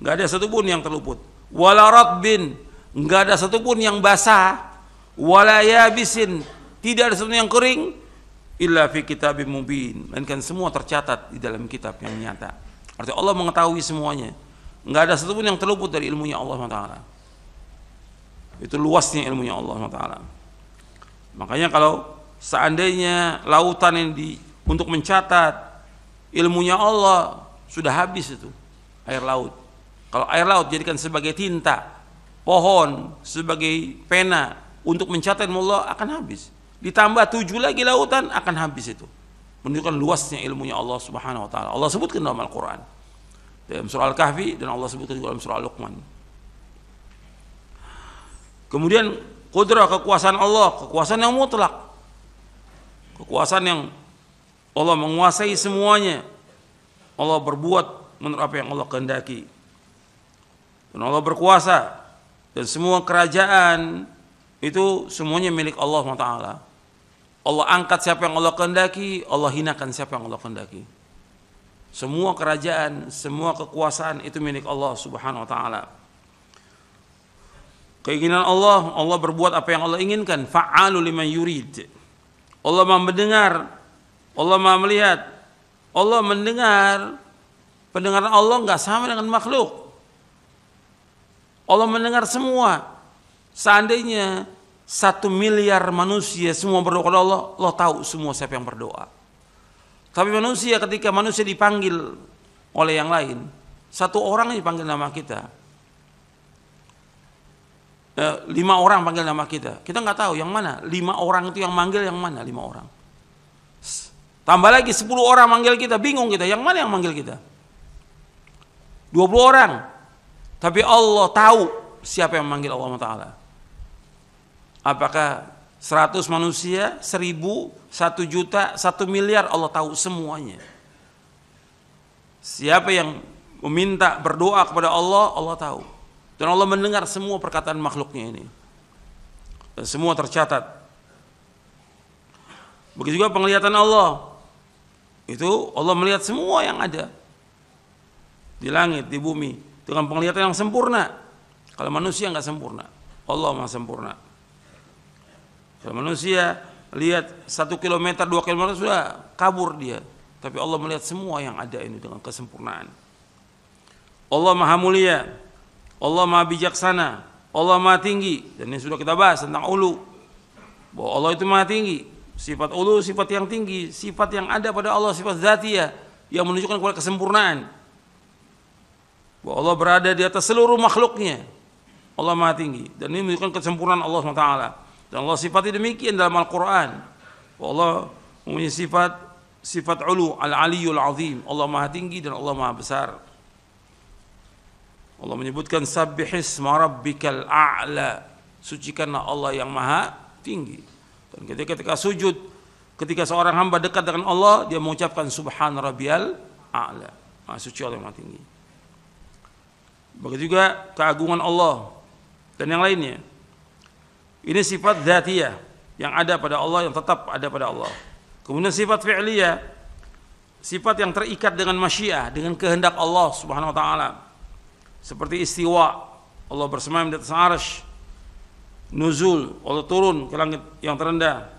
nggak ada satupun yang terluput. Wala bin nggak ada satupun yang basah. Wala yabisin, tidak ada satupun yang kering illa fi kitabim mubin. Melainkan semua tercatat di dalam kitab yang nyata. Artinya Allah mengetahui semuanya. nggak ada satupun yang terluput dari ilmunya Allah Taala. Itu luasnya ilmunya Allah SWT. Makanya kalau seandainya lautan yang di untuk mencatat ilmunya Allah sudah habis itu air laut. Kalau air laut jadikan sebagai tinta, pohon sebagai pena untuk mencatat ilmu Allah akan habis. Ditambah tujuh lagi lautan akan habis itu. Menunjukkan luasnya ilmunya Allah Subhanahu wa taala. Allah sebutkan dalam Al-Qur'an. Dalam surah Al-Kahfi dan Allah sebutkan dalam surah Al-Luqman. Kemudian kudrah kekuasaan Allah, kekuasaan yang mutlak. Kekuasaan yang Allah menguasai semuanya. Allah berbuat menurut apa yang Allah kehendaki. Dan Allah berkuasa dan semua kerajaan itu semuanya milik Allah SWT. Allah angkat siapa yang Allah kehendaki, Allah hinakan siapa yang Allah kehendaki. Semua kerajaan, semua kekuasaan itu milik Allah Subhanahu wa taala. Keinginan Allah, Allah berbuat apa yang Allah inginkan. Fa'alu liman yurid. Allah mau mendengar, Allah mau melihat. Allah mendengar, pendengaran Allah nggak sama dengan makhluk. Allah mendengar semua. Seandainya satu miliar manusia semua berdoa kepada Allah, Allah tahu semua siapa yang berdoa. Tapi manusia ketika manusia dipanggil oleh yang lain, satu orang yang dipanggil nama kita, e, lima orang panggil nama kita. Kita nggak tahu yang mana. Lima orang itu yang manggil yang mana lima orang. Tambah lagi sepuluh orang manggil kita, bingung kita, yang mana yang manggil kita? dua puluh orang. Tapi Allah tahu siapa yang manggil Allah Taala. Apakah seratus manusia, seribu satu juta, satu miliar Allah tahu semuanya. Siapa yang meminta berdoa kepada Allah, Allah tahu. Dan Allah mendengar semua perkataan makhluknya ini. Dan semua tercatat. Begitu juga penglihatan Allah. Itu Allah melihat semua yang ada. Di langit, di bumi. Dengan penglihatan yang sempurna. Kalau manusia nggak sempurna. Allah mah sempurna. Kalau manusia lihat satu kilometer, dua kilometer sudah kabur dia. Tapi Allah melihat semua yang ada ini dengan kesempurnaan. Allah maha mulia. Allah maha bijaksana, Allah maha tinggi dan ini sudah kita bahas tentang ulu. Bahwa Allah itu maha tinggi. Sifat ulu sifat yang tinggi, sifat yang ada pada Allah sifat zatiyah yang menunjukkan kepada kesempurnaan. Bahwa Allah berada di atas seluruh makhluknya. Allah maha tinggi dan ini menunjukkan kesempurnaan Allah SWT. Dan Allah sifatnya demikian dalam Al-Quran. Bahwa Allah mempunyai sifat sifat ulu al-aliyul azim Allah maha tinggi dan Allah maha besar Allah menyebutkan sabbihisma rabbikal a'la. Sucikanlah Allah yang maha tinggi. Dan ketika, ketika sujud, ketika seorang hamba dekat dengan Allah, dia mengucapkan subhan rabbiyal a'la. Maha suci Allah yang maha tinggi. Begitu juga keagungan Allah dan yang lainnya. Ini sifat zatiyah yang ada pada Allah yang tetap ada pada Allah. Kemudian sifat fi'liyah sifat yang terikat dengan masyiah, dengan kehendak Allah Subhanahu wa taala seperti istiwa Allah bersemayam di atas arsh nuzul Allah turun ke langit yang terendah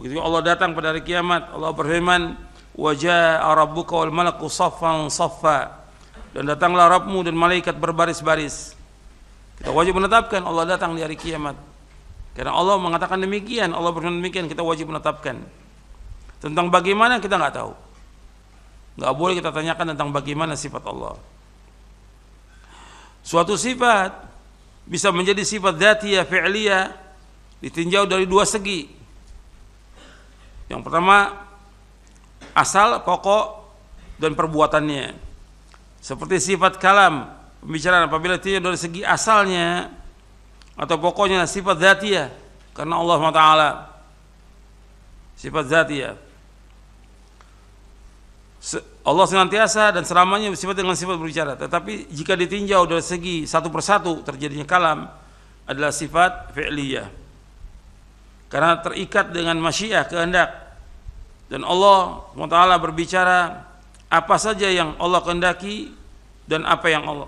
begitu Allah datang pada hari kiamat Allah berfirman wajah Arabu wal malaku safan safa dan datanglah Rabbmu dan malaikat berbaris-baris kita wajib menetapkan Allah datang di hari kiamat karena Allah mengatakan demikian Allah berfirman demikian kita wajib menetapkan tentang bagaimana kita nggak tahu nggak boleh kita tanyakan tentang bagaimana sifat Allah Suatu sifat bisa menjadi sifat dzatiyah fi'liyah ditinjau dari dua segi. Yang pertama asal pokok dan perbuatannya. Seperti sifat kalam, pembicaraan apabila ditinjau dari segi asalnya atau pokoknya sifat dzatiyah karena Allah Taala sifat dzatiyah Allah senantiasa dan selamanya bersifat dengan sifat berbicara. Tetapi jika ditinjau dari segi satu persatu terjadinya kalam adalah sifat fi'liyah. Karena terikat dengan masyiah kehendak dan Allah SWT berbicara apa saja yang Allah kehendaki dan apa yang Allah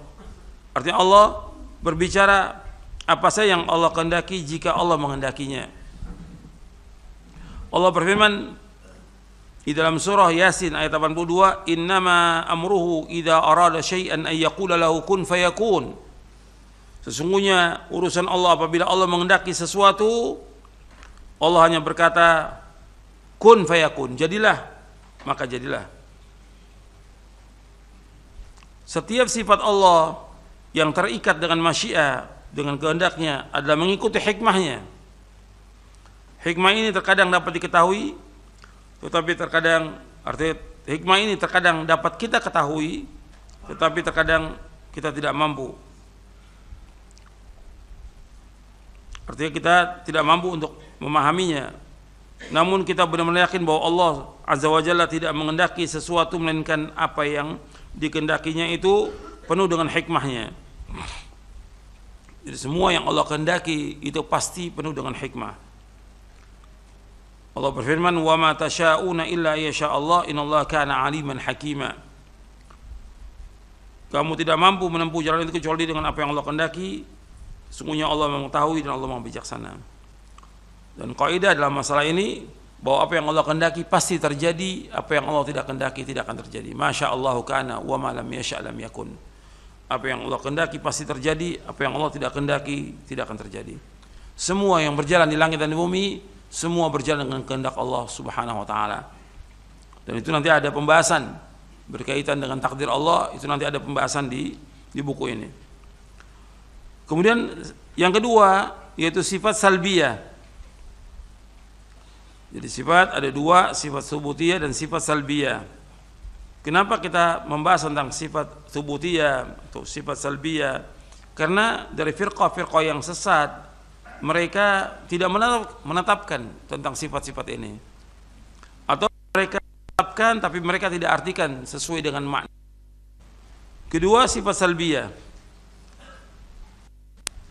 artinya Allah berbicara apa saja yang Allah kehendaki jika Allah menghendakinya. Allah berfirman di dalam surah Yasin ayat 82 innama amruhu idza arada syai'an ay yaqula lahu kun fayakun sesungguhnya urusan Allah apabila Allah mengendaki sesuatu Allah hanya berkata kun fayakun jadilah maka jadilah setiap sifat Allah yang terikat dengan masyiah dengan kehendaknya adalah mengikuti hikmahnya hikmah ini terkadang dapat diketahui tetapi terkadang artinya hikmah ini terkadang dapat kita ketahui tetapi terkadang kita tidak mampu artinya kita tidak mampu untuk memahaminya namun kita benar-benar yakin bahwa Allah Azza wa Jalla tidak mengendaki sesuatu melainkan apa yang dikendakinya itu penuh dengan hikmahnya jadi semua yang Allah kehendaki itu pasti penuh dengan hikmah Allah berfirman, "Wa ma tasyauna illa yasha Allah, inallaha kana aliman hakima." Kamu tidak mampu menempuh jalan itu kecuali dengan apa yang Allah kehendaki. Sungguhnya Allah mengetahui dan Allah Maha bijaksana. Dan kaidah dalam masalah ini bahwa apa yang Allah kehendaki pasti terjadi, apa yang Allah tidak kehendaki tidak akan terjadi. Masya Allah kana wa ma lam yasha lam yakun. Apa yang Allah kehendaki pasti terjadi, apa yang Allah tidak kehendaki tidak akan terjadi. Semua yang berjalan di langit dan di bumi semua berjalan dengan kehendak Allah Subhanahu wa taala. Dan itu nanti ada pembahasan berkaitan dengan takdir Allah, itu nanti ada pembahasan di di buku ini. Kemudian yang kedua yaitu sifat salbiyah. Jadi sifat ada dua, sifat subutiyah dan sifat salbiyah. Kenapa kita membahas tentang sifat subutiyah atau sifat salbiyah? Karena dari firqah-firqah yang sesat mereka tidak menetapkan tentang sifat-sifat ini atau mereka menetapkan tapi mereka tidak artikan sesuai dengan makna kedua sifat salbiyah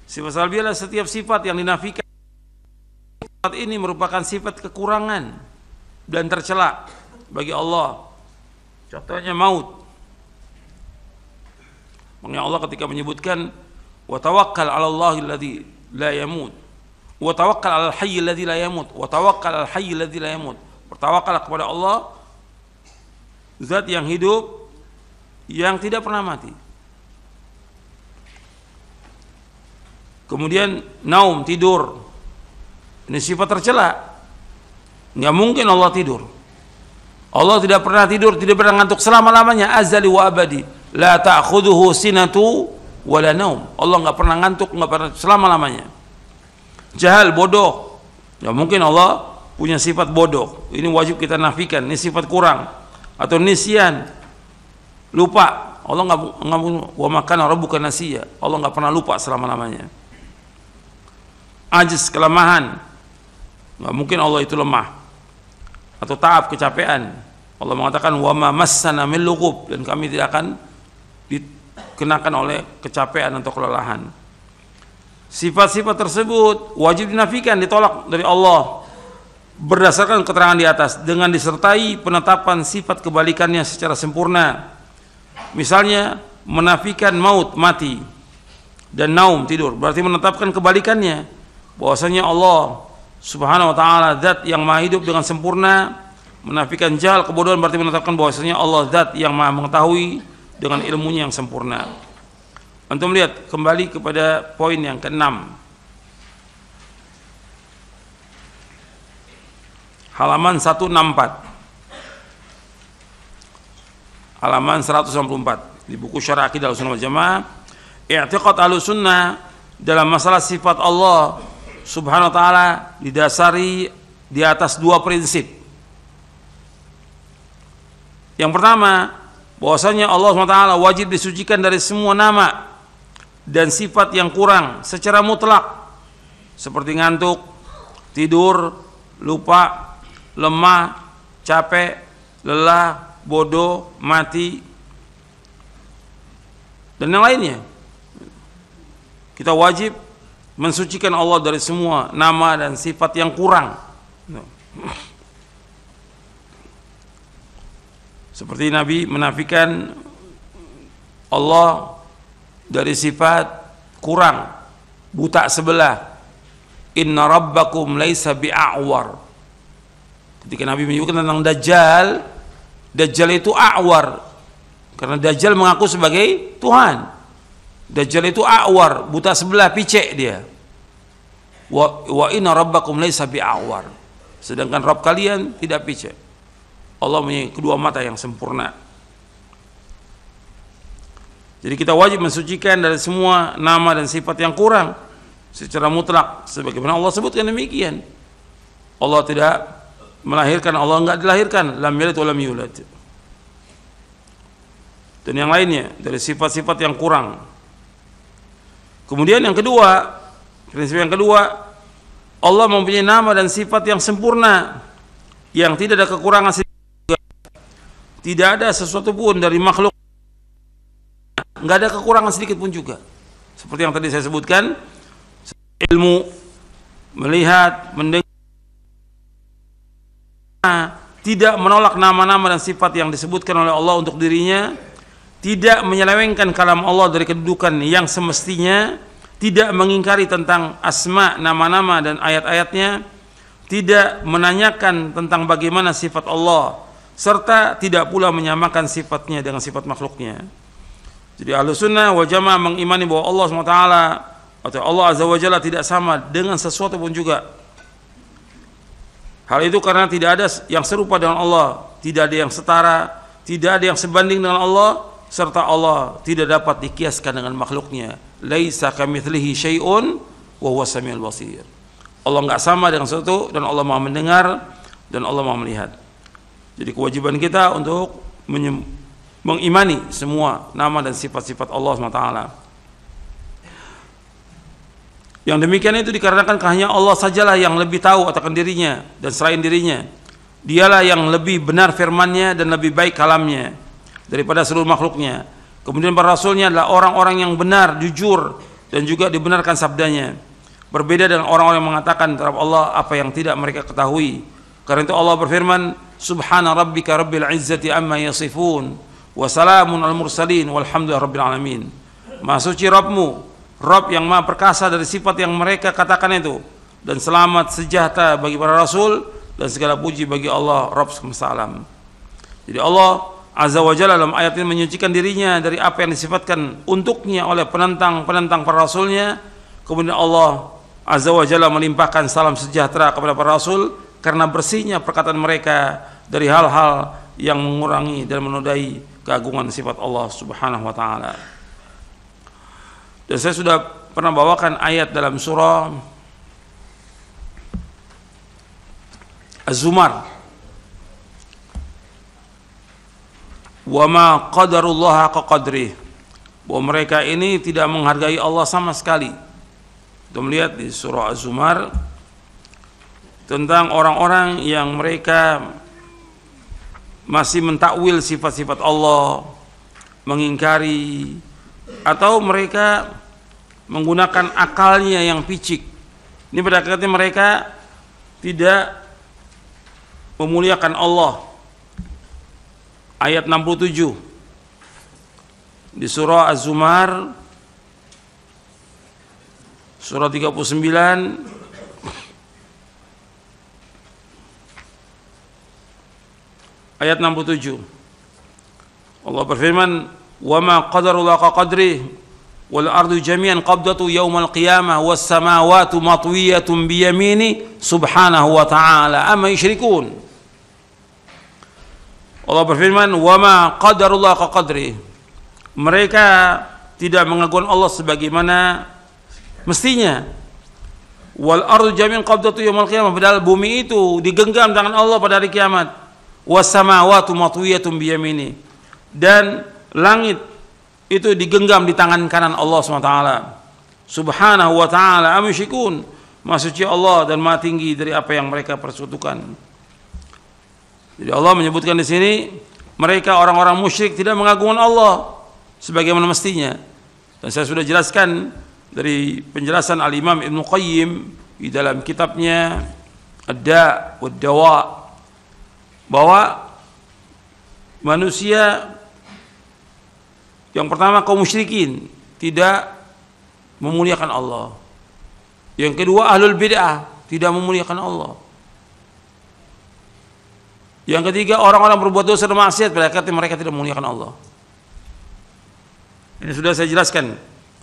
sifat salbiyah adalah setiap sifat yang dinafikan sifat ini merupakan sifat kekurangan dan tercela bagi Allah contohnya maut Makanya Allah ketika menyebutkan wa tawakkal 'alallahi la yamut wa tawakkal al hayy alladhi la yamut wa tawakkal al hayy alladhi la yamut bertawakal kepada Allah zat yang hidup yang tidak pernah mati kemudian naum tidur ini sifat tercela nggak mungkin Allah tidur Allah tidak pernah tidur tidak pernah ngantuk selama lamanya azali wa abadi la ta'khuduhu sinatu wala naum. Allah nggak pernah ngantuk, nggak pernah selama-lamanya. Jahal bodoh. Ya mungkin Allah punya sifat bodoh. Ini wajib kita nafikan, ini sifat kurang atau nisian. Lupa. Allah nggak nggak wa makan orang bukan nasiya. Allah nggak pernah lupa selama-lamanya. Ajis kelemahan. Nggak mungkin Allah itu lemah atau taaf kecapean. Allah mengatakan wa ma massana min dan kami tidak akan dikenakan oleh kecapean atau kelelahan. Sifat-sifat tersebut wajib dinafikan, ditolak dari Allah berdasarkan keterangan di atas dengan disertai penetapan sifat kebalikannya secara sempurna. Misalnya menafikan maut mati dan naum tidur berarti menetapkan kebalikannya bahwasanya Allah Subhanahu wa taala zat yang maha hidup dengan sempurna menafikan jahal kebodohan berarti menetapkan bahwasanya Allah zat yang maha mengetahui dengan ilmunya yang sempurna. Antum lihat kembali kepada poin yang keenam. Halaman 164. Halaman 164 di buku Syarah Aqidah Sunnah Jamaah, i'tiqad Ahlussunnah dalam masalah sifat Allah Subhanahu wa taala didasari di atas dua prinsip. Yang pertama, bahwasanya Allah SWT wajib disucikan dari semua nama dan sifat yang kurang secara mutlak seperti ngantuk, tidur, lupa, lemah, capek, lelah, bodoh, mati dan yang lainnya. Kita wajib mensucikan Allah dari semua nama dan sifat yang kurang. Seperti Nabi menafikan Allah dari sifat kurang, buta sebelah. Inna rabbakum laisa bi'awar. Ketika Nabi menyebutkan tentang Dajjal, Dajjal itu awar. Karena Dajjal mengaku sebagai Tuhan. Dajjal itu awar, buta sebelah, picek dia. Wa, wa inna rabbakum laisa bi'awar. Sedangkan Rabb kalian tidak picek. Allah punya kedua mata yang sempurna. Jadi kita wajib mensucikan dari semua nama dan sifat yang kurang secara mutlak sebagaimana Allah sebutkan demikian. Allah tidak melahirkan, Allah enggak dilahirkan, lam yalid wa lam yulad. Dan yang lainnya dari sifat-sifat yang kurang. Kemudian yang kedua, prinsip yang kedua, Allah mempunyai nama dan sifat yang sempurna yang tidak ada kekurangan tidak ada sesuatu pun dari makhluk nggak ada kekurangan sedikit pun juga seperti yang tadi saya sebutkan ilmu melihat mendengar tidak menolak nama-nama dan sifat yang disebutkan oleh Allah untuk dirinya tidak menyelewengkan kalam Allah dari kedudukan yang semestinya tidak mengingkari tentang asma nama-nama dan ayat-ayatnya tidak menanyakan tentang bagaimana sifat Allah serta tidak pula menyamakan sifatnya dengan sifat makhluknya. Jadi ahlu sunnah wa jamaah mengimani bahwa Allah SWT atau Allah Azza wa Jalla tidak sama dengan sesuatu pun juga. Hal itu karena tidak ada yang serupa dengan Allah, tidak ada yang setara, tidak ada yang sebanding dengan Allah, serta Allah tidak dapat dikiaskan dengan makhluknya. Laisa kamithlihi syai'un wa huwa samiul basir. Allah nggak sama dengan sesuatu dan Allah Maha mendengar dan Allah Maha melihat. Jadi kewajiban kita untuk mengimani semua nama dan sifat-sifat Allah SWT. Yang demikian itu dikarenakan hanya Allah sajalah yang lebih tahu atas dirinya dan selain dirinya. Dialah yang lebih benar firmannya dan lebih baik kalamnya daripada seluruh makhluknya. Kemudian para rasulnya adalah orang-orang yang benar, jujur dan juga dibenarkan sabdanya. Berbeda dengan orang-orang yang mengatakan terhadap Allah apa yang tidak mereka ketahui. Karena itu Allah berfirman, subhana rabbika rabbil izzati amma yasifun wa salamun al mursalin walhamdulillah rabbil alamin maha suci Rabbmu Rabb yang maha perkasa dari sifat yang mereka katakan itu dan selamat sejahtera bagi para rasul dan segala puji bagi Allah Rabb semesta alam jadi Allah Azza wa Jalla dalam ayat ini menyucikan dirinya dari apa yang disifatkan untuknya oleh penentang-penentang para rasulnya kemudian Allah Azza wa Jalla melimpahkan salam sejahtera kepada para rasul karena bersihnya perkataan mereka dari hal-hal yang mengurangi dan menodai keagungan sifat Allah Subhanahu wa taala. Dan saya sudah pernah bawakan ayat dalam surah Az-Zumar. Wa ma qadarullah qadri. Bahwa mereka ini tidak menghargai Allah sama sekali. Kita melihat di surah Az-Zumar tentang orang-orang yang mereka masih mentakwil sifat-sifat Allah, mengingkari atau mereka menggunakan akalnya yang picik. Ini pada akhirnya mereka tidak memuliakan Allah. Ayat 67 di surah Az-Zumar surah 39 ayat 67. Allah berfirman, "Wa ma Allah qadri wal ardu jami'an qabdatu yawmal qiyamah was samawati matwiyatun bi yamini subhanahu wa ta'ala amma yushrikun Allah berfirman, "Wa ma qadarullaha qadri." Mereka tidak mengagungkan Allah sebagaimana mestinya. Wal ardu jami'an qabdatu yawmal qiyamah, padahal bumi itu digenggam dengan Allah pada hari kiamat wasamawatu matwiyatun biyamini dan langit itu digenggam di tangan kanan Allah SWT subhanahu wa ta'ala amyushikun masuci Allah dan maha tinggi dari apa yang mereka persekutukan jadi Allah menyebutkan di sini mereka orang-orang musyrik tidak mengagungkan Allah sebagaimana mestinya dan saya sudah jelaskan dari penjelasan Al-Imam Ibn Qayyim di dalam kitabnya Ad-Da' wa Dawa' bahwa manusia yang pertama kaum musyrikin tidak memuliakan Allah. Yang kedua ahlul bid'ah tidak memuliakan Allah. Yang ketiga orang-orang berbuat dosa dan maksiat mereka mereka tidak memuliakan Allah. Ini sudah saya jelaskan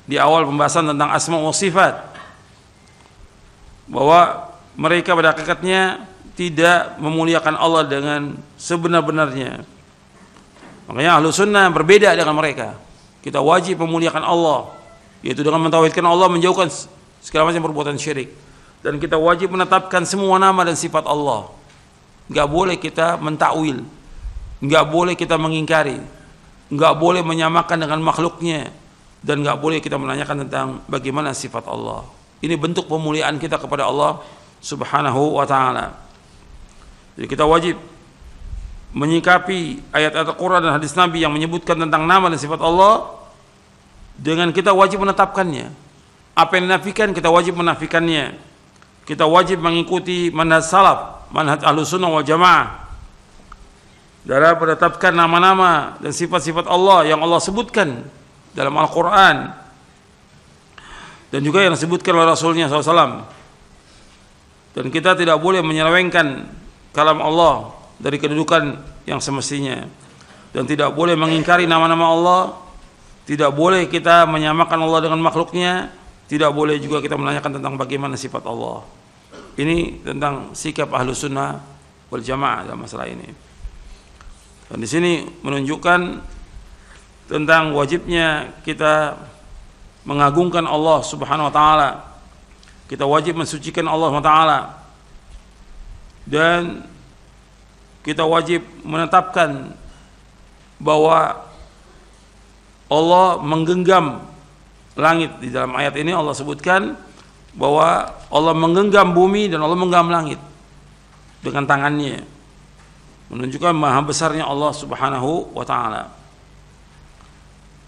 di awal pembahasan tentang asma wa sifat bahwa mereka pada hakikatnya tidak memuliakan Allah dengan sebenar-benarnya. Makanya ahlu sunnah berbeda dengan mereka. Kita wajib memuliakan Allah, yaitu dengan mentauhidkan Allah, menjauhkan segala macam perbuatan syirik. Dan kita wajib menetapkan semua nama dan sifat Allah. Nggak boleh kita mentakwil, nggak boleh kita mengingkari, nggak boleh menyamakan dengan makhluknya, dan nggak boleh kita menanyakan tentang bagaimana sifat Allah. Ini bentuk pemuliaan kita kepada Allah Subhanahu wa taala. Jadi kita wajib menyikapi ayat-ayat Al-Quran dan hadis Nabi yang menyebutkan tentang nama dan sifat Allah dengan kita wajib menetapkannya. Apa yang dinafikan kita wajib menafikannya. Kita wajib mengikuti manhaj salaf, manhaj ahlus sunnah wal jamaah dalam menetapkan nama-nama dan sifat-sifat Allah yang Allah sebutkan dalam Al-Quran dan juga yang disebutkan oleh Rasulnya SAW dan kita tidak boleh menyelewengkan kalam Allah dari kedudukan yang semestinya dan tidak boleh mengingkari nama-nama Allah tidak boleh kita menyamakan Allah dengan makhluknya tidak boleh juga kita menanyakan tentang bagaimana sifat Allah ini tentang sikap ahlu sunnah wal jamaah dalam masalah ini dan di sini menunjukkan tentang wajibnya kita mengagungkan Allah subhanahu wa ta'ala kita wajib mensucikan Allah subhanahu wa ta'ala dan kita wajib menetapkan bahwa Allah menggenggam langit di dalam ayat ini Allah sebutkan bahwa Allah menggenggam bumi dan Allah menggenggam langit dengan tangannya menunjukkan maha besarnya Allah Subhanahu wa taala.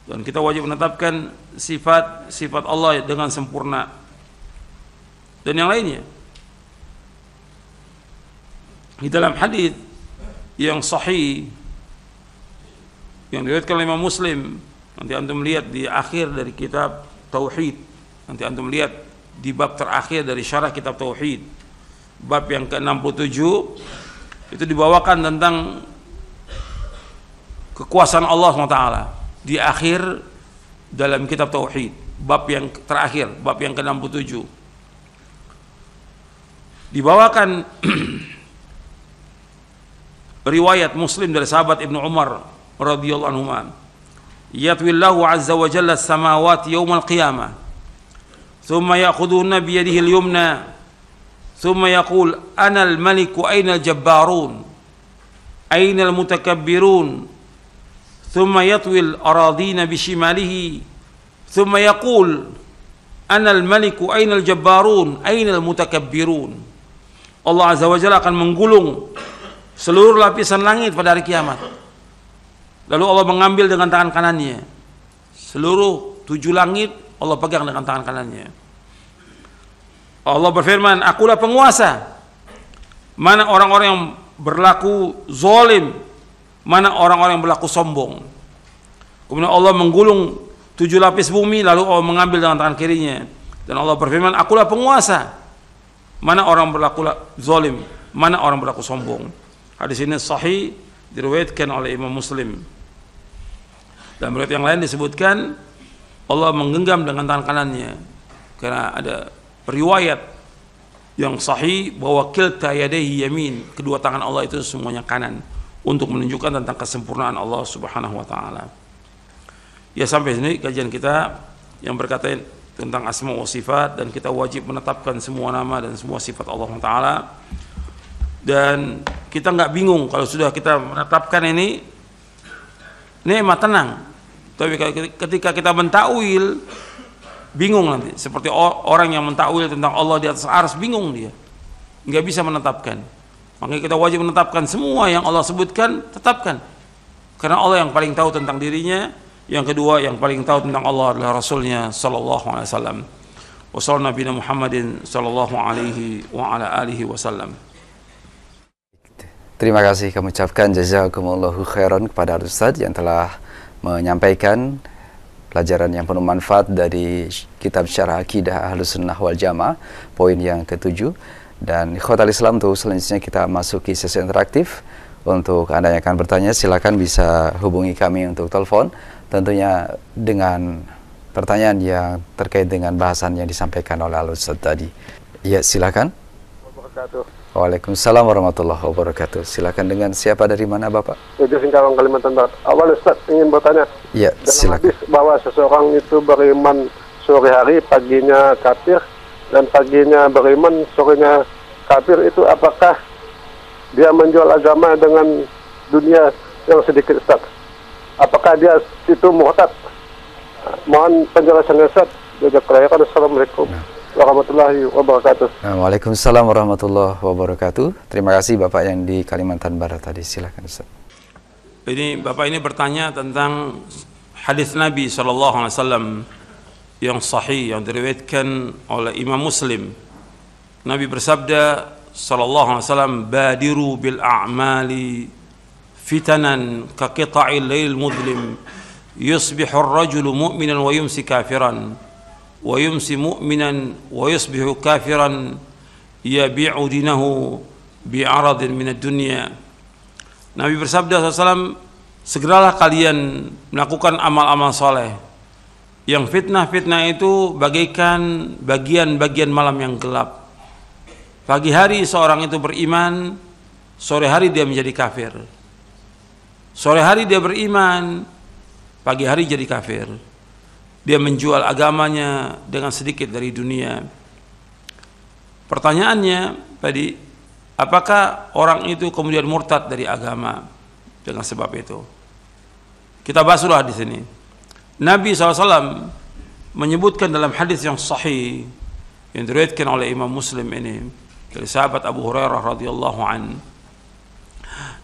Dan kita wajib menetapkan sifat-sifat Allah dengan sempurna. Dan yang lainnya di dalam hadis yang sahih yang diriwayatkan oleh Imam Muslim, nanti antum lihat di akhir dari kitab tauhid. Nanti antum lihat di bab terakhir dari syarah kitab tauhid. Bab yang ke-67 itu dibawakan tentang kekuasaan Allah SWT di akhir dalam kitab tauhid, bab yang terakhir, bab yang ke-67. Dibawakan riwayat Muslim dari sahabat Ibnu Umar radhiyallahu anhu Yatwi yatwillahu azza wa jalla samawati al qiyamah thumma ya'khudhunna bi yadihi al-yumna thumma yaqul ana al-maliku ayna al-jabbarun ayna al-mutakabbirun yatwi al-aradina bi shimalihi. يطوي yaqul ana al يقول أنا al-jabbarun? الجبارون al-mutakabbirun? Allah Azza wa Jalla akan menggulung seluruh lapisan langit pada hari kiamat. Lalu Allah mengambil dengan tangan kanannya. Seluruh tujuh langit Allah pegang dengan tangan kanannya. Allah berfirman, "Akulah penguasa." Mana orang-orang yang berlaku zolim, mana orang-orang yang berlaku sombong. Kemudian Allah menggulung tujuh lapis bumi, lalu Allah mengambil dengan tangan kirinya. Dan Allah berfirman, "Akulah penguasa." Mana orang berlaku zolim, mana orang berlaku sombong. Hadis ini sahih diriwayatkan oleh Imam Muslim. Dan riwayat yang lain disebutkan Allah menggenggam dengan tangan kanannya karena ada riwayat yang sahih bahwa kilta yadehi yamin kedua tangan Allah itu semuanya kanan untuk menunjukkan tentang kesempurnaan Allah Subhanahu wa taala. Ya sampai sini kajian kita yang berkata tentang asma wa sifat dan kita wajib menetapkan semua nama dan semua sifat Allah Taala dan kita nggak bingung kalau sudah kita menetapkan ini ini emang tenang tapi ketika kita mentakwil bingung nanti seperti orang yang mentakwil tentang Allah di atas ars bingung dia nggak bisa menetapkan makanya kita wajib menetapkan semua yang Allah sebutkan tetapkan karena Allah yang paling tahu tentang dirinya yang kedua yang paling tahu tentang Allah adalah Rasulnya Shallallahu Alaihi Wasallam وصلى نبينا محمد صلى الله عليه وعلى Terima kasih kami ucapkan jazakumullahu khairan kepada Ustaz yang telah menyampaikan pelajaran yang penuh manfaat dari kitab syarah akidah Ahlussunnah wal jamaah poin yang ketujuh dan khotal islam tuh selanjutnya kita masuki sesi interaktif untuk anda yang akan bertanya silakan bisa hubungi kami untuk telepon tentunya dengan pertanyaan yang terkait dengan bahasan yang disampaikan oleh Al-Ustaz tadi ya silakan Waalaikumsalam warahmatullahi wabarakatuh. Silakan dengan siapa dari mana Bapak? Itu Singkawang Kalimantan Barat. Awal Ustaz ingin bertanya. Ya, silakan. bahwa seseorang itu beriman sore hari, paginya kafir dan paginya beriman, sorenya kafir itu apakah dia menjual agama dengan dunia yang sedikit Ustaz? Apakah dia itu murtad? Mohon penjelasan Ustaz. Jazakallahu khairan. Assalamualaikum. Nah warahmatullahi wabarakatuh. Waalaikumsalam warahmatullahi wabarakatuh. Terima kasih Bapak yang di Kalimantan Barat tadi. Silakan Ini Bapak ini bertanya tentang hadis Nabi saw yang sahih yang diriwayatkan oleh Imam Muslim. Nabi bersabda sallallahu alaihi wasallam badiru bil a'mali fitanan ka qita'il lail mudlim yusbihu ar-rajulu mu'minan wa yumsi kafiran. ويمسي مؤمنا ويصبح كافرا يبيع دينه بعرض من الدنيا Nabi bersabda SAW segeralah kalian melakukan amal-amal soleh yang fitnah-fitnah itu bagaikan bagian-bagian malam yang gelap pagi hari seorang itu beriman sore hari dia menjadi kafir sore hari dia beriman pagi hari jadi kafir dia menjual agamanya dengan sedikit dari dunia. Pertanyaannya tadi, apakah orang itu kemudian murtad dari agama dengan sebab itu? Kita basulah di sini. Nabi SAW menyebutkan dalam hadis yang sahih yang diriwayatkan oleh Imam Muslim ini dari sahabat Abu Hurairah radhiyallahu an.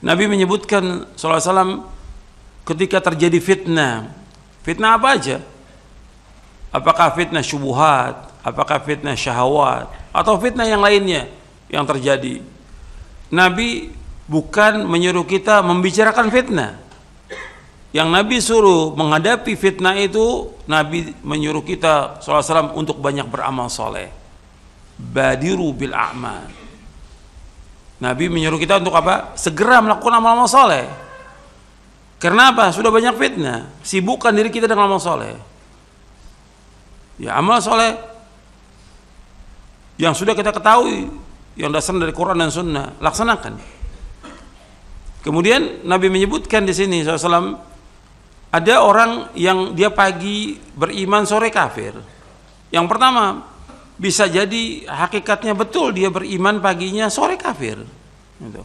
Nabi menyebutkan SAW ketika terjadi fitnah, fitnah apa aja? Apakah fitnah syubuhat, apakah fitnah syahwat, atau fitnah yang lainnya yang terjadi. Nabi bukan menyuruh kita membicarakan fitnah. Yang Nabi suruh menghadapi fitnah itu, Nabi menyuruh kita SAW untuk banyak beramal soleh. Badiru bil a'mal. Nabi menyuruh kita untuk apa? Segera melakukan amal-amal soleh. Karena apa? Sudah banyak fitnah. Sibukkan diri kita dengan amal soleh Ya amal soleh yang sudah kita ketahui yang dasar dari Quran dan Sunnah laksanakan. Kemudian Nabi menyebutkan di sini SAW ada orang yang dia pagi beriman sore kafir. Yang pertama bisa jadi hakikatnya betul dia beriman paginya sore kafir. Gitu.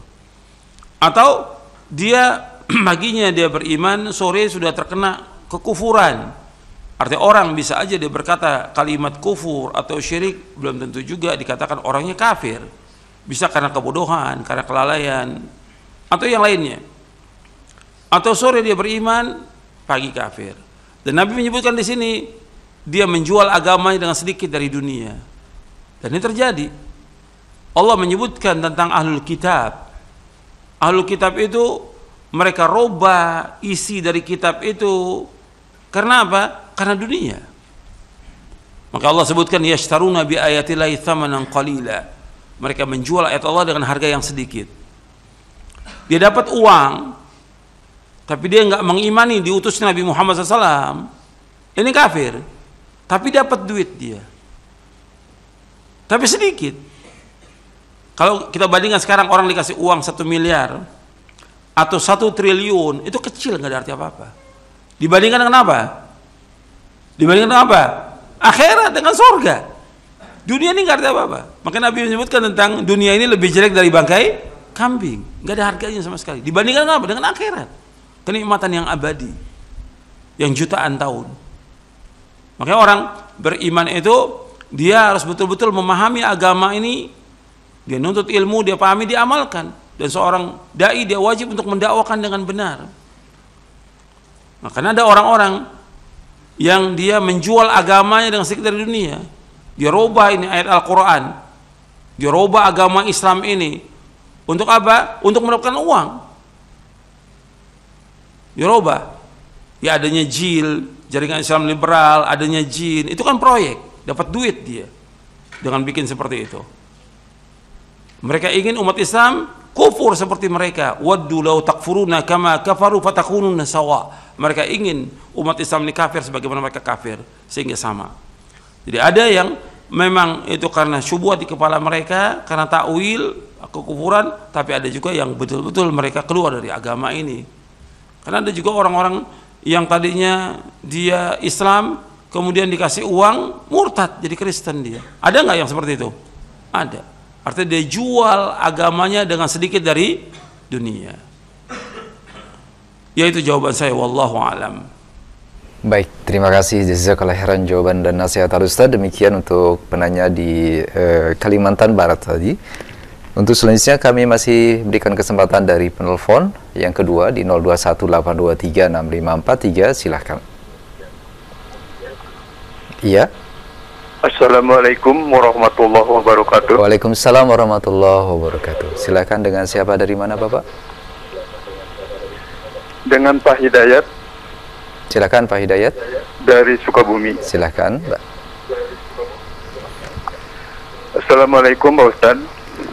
Atau dia paginya dia beriman sore sudah terkena kekufuran Artinya orang bisa aja dia berkata kalimat kufur atau syirik belum tentu juga dikatakan orangnya kafir. Bisa karena kebodohan, karena kelalaian atau yang lainnya. Atau sore dia beriman, pagi kafir. Dan Nabi menyebutkan di sini dia menjual agamanya dengan sedikit dari dunia. Dan ini terjadi. Allah menyebutkan tentang ahlul kitab. Ahlul kitab itu mereka roba isi dari kitab itu. Karena apa? karena dunia. Maka Allah sebutkan yashtaruna bi ayatillahi tsamanan qalila. Mereka menjual ayat Allah dengan harga yang sedikit. Dia dapat uang, tapi dia nggak mengimani diutus Nabi Muhammad SAW. Ini kafir, tapi dapat duit dia. Tapi sedikit. Kalau kita bandingkan sekarang orang dikasih uang satu miliar atau satu triliun, itu kecil nggak ada arti apa-apa. Dibandingkan dengan apa? Dibandingkan dengan apa? Akhirat dengan surga. Dunia ini nggak ada apa-apa. Maka Nabi menyebutkan tentang dunia ini lebih jelek dari bangkai kambing. Nggak ada harganya sama sekali. Dibandingkan dengan apa? Dengan akhirat. Kenikmatan yang abadi. Yang jutaan tahun. Maka orang beriman itu dia harus betul-betul memahami agama ini. Dia nuntut ilmu, dia pahami, dia amalkan. Dan seorang dai dia wajib untuk mendakwakan dengan benar. Maka nah, karena ada orang-orang yang dia menjual agamanya dengan sekitar dunia dia rubah ini ayat Al-Quran dia rubah agama Islam ini untuk apa? untuk mendapatkan uang dia rubah. ya adanya jil jaringan Islam liberal adanya jin itu kan proyek dapat duit dia dengan bikin seperti itu mereka ingin umat Islam kufur seperti mereka waddu law takfuruna kama kafaru fatakununa sawa mereka ingin umat Islam ini kafir sebagaimana mereka kafir sehingga sama jadi ada yang memang itu karena syubhat di kepala mereka karena takwil kekufuran tapi ada juga yang betul-betul mereka keluar dari agama ini karena ada juga orang-orang yang tadinya dia Islam kemudian dikasih uang murtad jadi Kristen dia ada nggak yang seperti itu ada artinya dia jual agamanya dengan sedikit dari dunia Ya itu jawaban saya wallahu alam. Baik, terima kasih jazakallah khairan jawaban dan nasihat al Ustaz. Demikian untuk penanya di eh, Kalimantan Barat tadi. Untuk selanjutnya kami masih berikan kesempatan dari penelpon yang kedua di 0218236543 silahkan. Iya. Assalamualaikum warahmatullahi wabarakatuh. Waalaikumsalam warahmatullahi wabarakatuh. Silahkan dengan siapa dari mana Bapak? dengan Pak Hidayat. Silakan Pak Hidayat. Dari Sukabumi. Silakan. Assalamualaikum Pak Ustaz.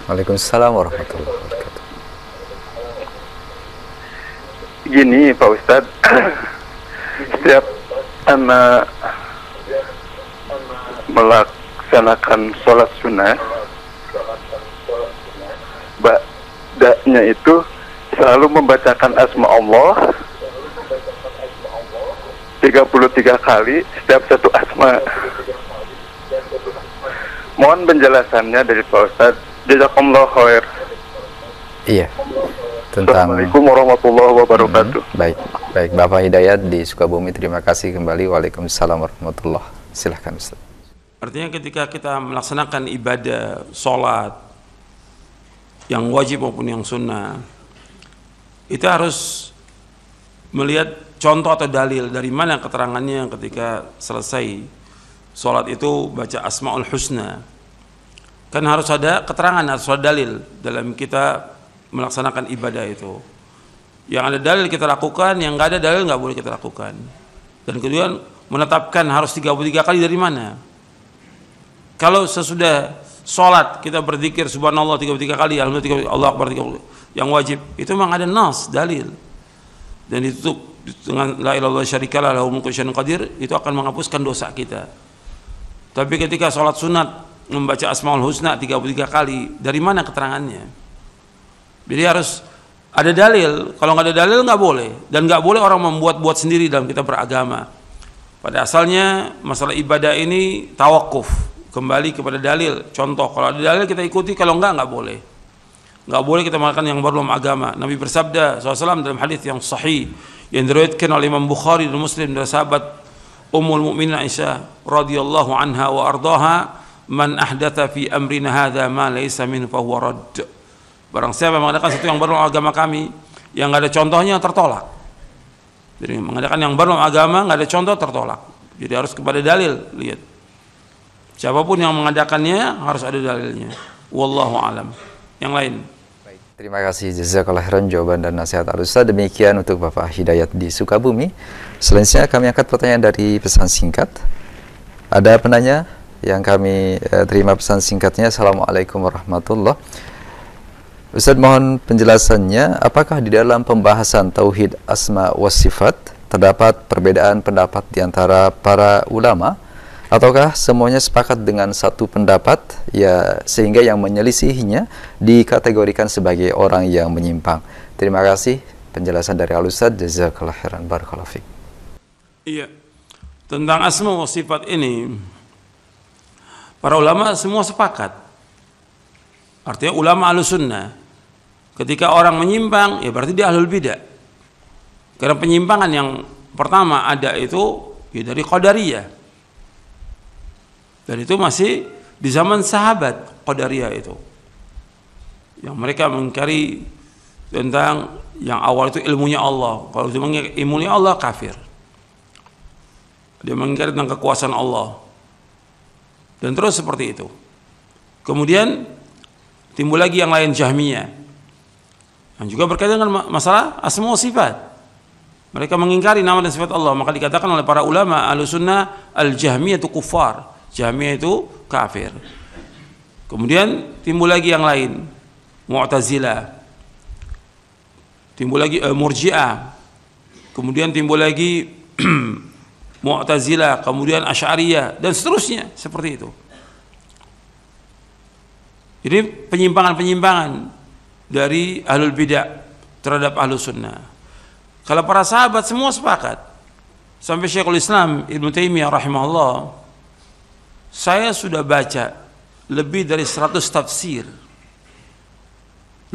Waalaikumsalam warahmatullahi wabarakatuh. Gini Pak Ustaz, setiap anak melaksanakan sholat sunnah, baknya itu selalu membacakan asma Allah 33 kali setiap satu asma mohon penjelasannya dari Pak Ustadz Jazakumullah khair iya tentang Assalamualaikum warahmatullahi hmm, wabarakatuh hmm, baik baik Bapak Hidayat di Sukabumi terima kasih kembali Waalaikumsalam warahmatullahi silahkan Ustaz artinya ketika kita melaksanakan ibadah sholat yang wajib maupun yang sunnah itu harus melihat contoh atau dalil dari mana keterangannya ketika selesai sholat itu baca asmaul husna kan harus ada keterangan harus ada dalil dalam kita melaksanakan ibadah itu yang ada dalil kita lakukan yang nggak ada dalil nggak boleh kita lakukan dan kemudian menetapkan harus 33 kali dari mana kalau sesudah sholat kita berzikir subhanallah 33 kali alhamdulillah kali, Allah akbar yang wajib itu memang ada nas dalil dan itu dengan la ilaha syarikalah lahu mulku qadir itu akan menghapuskan dosa kita. Tapi ketika sholat sunat membaca Asmaul Husna 33 kali, dari mana keterangannya? Jadi harus ada dalil. Kalau nggak ada dalil nggak boleh dan nggak boleh orang membuat-buat sendiri dalam kita beragama. Pada asalnya masalah ibadah ini tawakuf kembali kepada dalil. Contoh kalau ada dalil kita ikuti, kalau nggak nggak boleh nggak boleh kita makan yang berlum agama Nabi bersabda SAW dalam hadis yang sahih yang diriwayatkan oleh Imam Bukhari dan Muslim dari sahabat Ummul Mukminin Aisyah radhiyallahu anha wa ardhaha, man ahdatha fi amrina hadza ma laysa min huwa radd barang siapa mengadakan sesuatu yang berlum agama kami yang nggak ada contohnya tertolak jadi mengadakan yang berlum agama nggak ada contoh tertolak jadi harus kepada dalil lihat siapapun yang mengadakannya harus ada dalilnya wallahu alam yang lain Terima kasih jazakallah khairan jawaban dan nasihat al -Ustaz. Demikian untuk Bapak Hidayat di Sukabumi. Selanjutnya kami angkat pertanyaan dari pesan singkat. Ada penanya yang kami eh, terima pesan singkatnya. Assalamualaikum warahmatullahi wabarakatuh. Ustaz mohon penjelasannya, apakah di dalam pembahasan tauhid asma wa sifat terdapat perbedaan pendapat di antara para ulama? ataukah semuanya sepakat dengan satu pendapat ya sehingga yang menyelisihinya dikategorikan sebagai orang yang menyimpang. Terima kasih penjelasan dari Alusad ustaz Jazakallah khairan barakallahu fiik. Iya. Tentang asma wa sifat ini para ulama semua sepakat. Artinya ulama Ahlussunnah ketika orang menyimpang ya berarti dia ahlul bidah. Karena penyimpangan yang pertama ada itu ya dari qadariyah dan itu masih di zaman sahabat Qadariyah itu. Yang mereka mengingkari tentang yang awal itu ilmunya Allah. Kalau dia mengingkari ilmunya Allah kafir. Dia mengingkari tentang kekuasaan Allah. Dan terus seperti itu. Kemudian timbul lagi yang lain Jahmiyah. dan juga berkaitan dengan masalah asma sifat. Mereka mengingkari nama dan sifat Allah, maka dikatakan oleh para ulama Ahlussunnah al-Jahmiyah itu kufar. Jamiah itu kafir. Kemudian timbul lagi yang lain, Mu'tazilah. Timbul lagi uh, Murji'ah. Kemudian timbul lagi Mu'tazilah, kemudian Asy'ariyah dan seterusnya seperti itu. Jadi penyimpangan-penyimpangan dari ahlul bidah terhadap ahlus sunnah. Kalau para sahabat semua sepakat. Sampai Syekhul Islam Ibn Taimiyah rahimahullah saya sudah baca lebih dari 100 tafsir.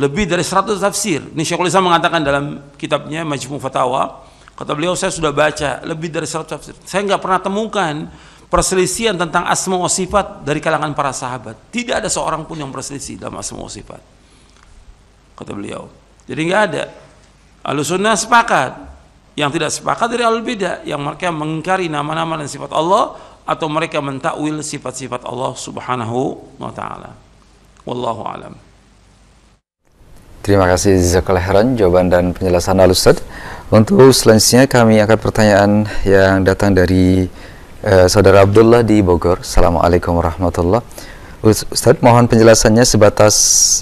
Lebih dari 100 tafsir. Ini Syekhul Islam mengatakan dalam kitabnya Majmu Fatawa, kata beliau saya sudah baca lebih dari 100 tafsir. Saya nggak pernah temukan perselisihan tentang asma wa sifat dari kalangan para sahabat. Tidak ada seorang pun yang berselisih dalam asma wa sifat. Kata beliau. Jadi nggak ada. sunnah sepakat. Yang tidak sepakat dari al bidah yang mereka mengingkari nama-nama dan sifat Allah atau mereka mentakwil sifat-sifat Allah Subhanahu wa taala. Wallahu alam. Terima kasih Zakallah Heran jawaban dan penjelasan al -Ustaz. Untuk selanjutnya kami akan pertanyaan yang datang dari eh, Saudara Abdullah di Bogor. Assalamualaikum warahmatullahi Ustaz mohon penjelasannya sebatas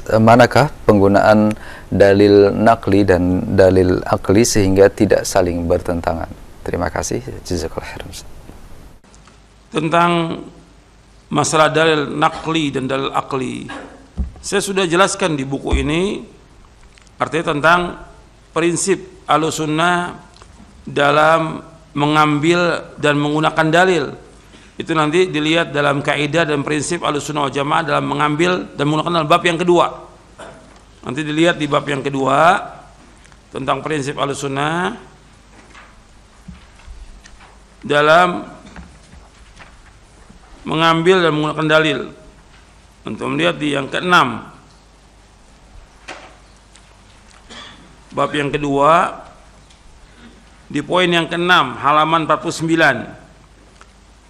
eh, manakah penggunaan dalil nakli dan dalil akli sehingga tidak saling bertentangan. Terima kasih. Jazakallah khairan tentang masalah dalil nakli dan dalil akli. Saya sudah jelaskan di buku ini artinya tentang prinsip alusunnah dalam mengambil dan menggunakan dalil. Itu nanti dilihat dalam kaidah dan prinsip alusunnah wal jamaah dalam mengambil dan menggunakan dalam bab yang kedua. Nanti dilihat di bab yang kedua tentang prinsip alusunnah dalam mengambil dan menggunakan dalil untuk melihat di yang keenam bab yang kedua di poin yang keenam halaman 49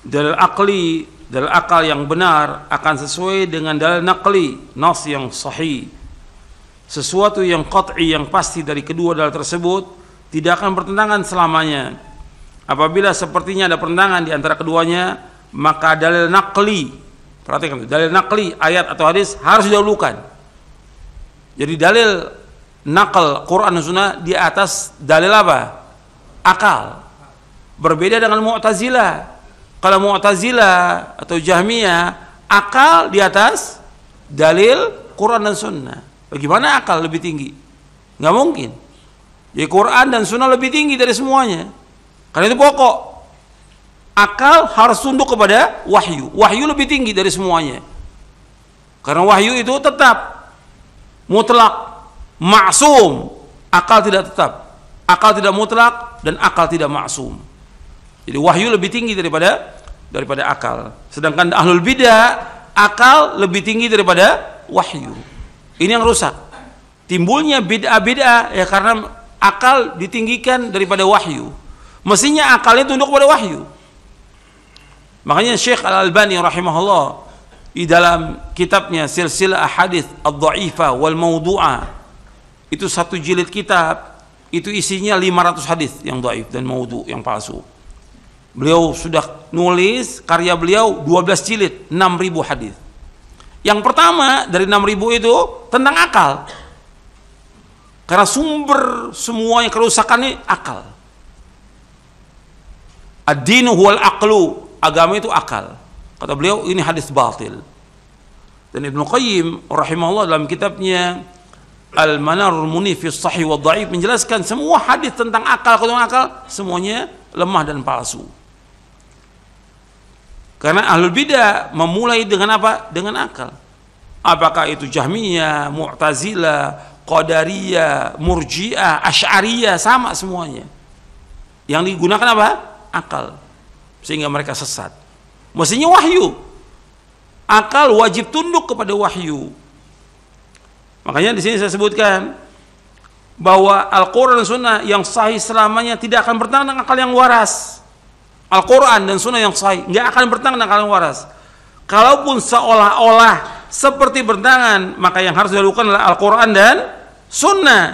dalil akli dalil akal yang benar akan sesuai dengan dalil nakli nas yang sahih sesuatu yang qat'i yang pasti dari kedua dalil tersebut tidak akan bertentangan selamanya apabila sepertinya ada pertentangan di antara keduanya maka dalil nakli perhatikan dalil nakli ayat atau hadis harus didahulukan jadi dalil nakal Quran dan Sunnah di atas dalil apa akal berbeda dengan Mu'tazila kalau Mu'tazila atau Jahmiyah akal di atas dalil Quran dan Sunnah bagaimana akal lebih tinggi nggak mungkin jadi Quran dan Sunnah lebih tinggi dari semuanya karena itu pokok akal harus tunduk kepada wahyu. Wahyu lebih tinggi dari semuanya. Karena wahyu itu tetap mutlak, maksum. Akal tidak tetap. Akal tidak mutlak dan akal tidak maksum. Jadi wahyu lebih tinggi daripada daripada akal. Sedangkan ahlul bidah akal lebih tinggi daripada wahyu. Ini yang rusak. Timbulnya bid'ah-bid'ah ya karena akal ditinggikan daripada wahyu. Mestinya akalnya tunduk kepada wahyu. Makanya Syekh Al-Albani rahimahullah di dalam kitabnya Silsilah hadis ad dhaifa wal Mawdu'ah itu satu jilid kitab itu isinya 500 hadis yang dhaif dan maudhu yang palsu. Beliau sudah nulis karya beliau 12 jilid 6000 hadis. Yang pertama dari 6000 itu tentang akal. Karena sumber semuanya kerusakan ini akal. Ad-dinu huwal aqlu agama itu akal. Kata beliau ini hadis batil. Dan Ibnu Qayyim rahimahullah dalam kitabnya Al-Manarul Muni fi Sahih wa Dhaif menjelaskan semua hadis tentang akal tentang akal semuanya lemah dan palsu. Karena ahlul bidah memulai dengan apa? Dengan akal. Apakah itu Jahmiyah, Mu'tazilah, Qadariyah, Murji'ah, Asy'ariyah sama semuanya. Yang digunakan apa? Akal sehingga mereka sesat. Mestinya wahyu. Akal wajib tunduk kepada wahyu. Makanya di sini saya sebutkan bahwa Al-Qur'an dan Sunnah yang sahih selamanya tidak akan bertentangan dengan akal yang waras. Al-Qur'an dan Sunnah yang sahih tidak akan bertentangan dengan akal yang waras. Kalaupun seolah-olah seperti bertentangan, maka yang harus dilakukan adalah Al-Qur'an dan Sunnah.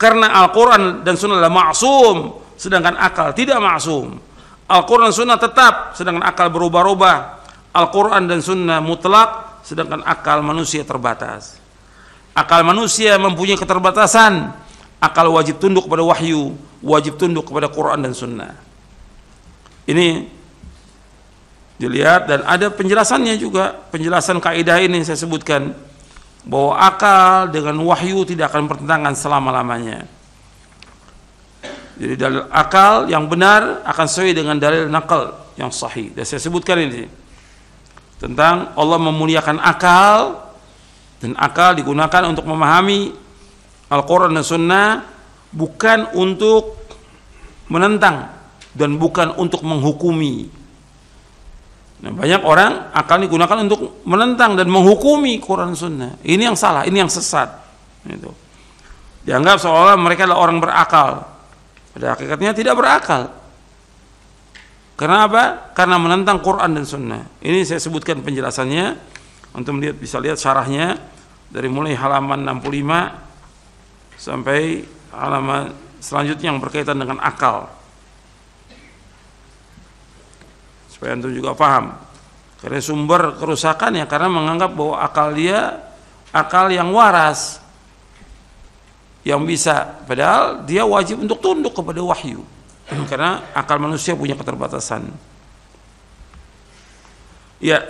Karena Al-Qur'an dan Sunnah adalah maasum sedangkan akal tidak maksum. Al-Quran Sunnah tetap, sedangkan akal berubah-ubah. Al-Quran dan Sunnah mutlak, sedangkan akal manusia terbatas. Akal manusia mempunyai keterbatasan. Akal wajib tunduk kepada wahyu, wajib tunduk kepada Quran dan Sunnah. Ini dilihat dan ada penjelasannya juga, penjelasan kaidah ini saya sebutkan bahwa akal dengan wahyu tidak akan bertentangan selama-lamanya. Jadi dalil akal yang benar akan sesuai dengan dalil nakal yang sahih. Dan saya sebutkan ini tentang Allah memuliakan akal dan akal digunakan untuk memahami Al-Quran dan Sunnah bukan untuk menentang dan bukan untuk menghukumi. Nah, banyak orang akal digunakan untuk menentang dan menghukumi Quran Sunnah. Ini yang salah, ini yang sesat. Gitu. Dianggap seolah mereka adalah orang berakal pada hakikatnya tidak berakal. Karena apa? Karena menentang Quran dan Sunnah. Ini saya sebutkan penjelasannya untuk melihat bisa lihat syarahnya dari mulai halaman 65 sampai halaman selanjutnya yang berkaitan dengan akal. Supaya antum juga paham. Karena sumber kerusakan ya karena menganggap bahwa akal dia akal yang waras yang bisa padahal dia wajib untuk tunduk kepada wahyu karena akal manusia punya keterbatasan ya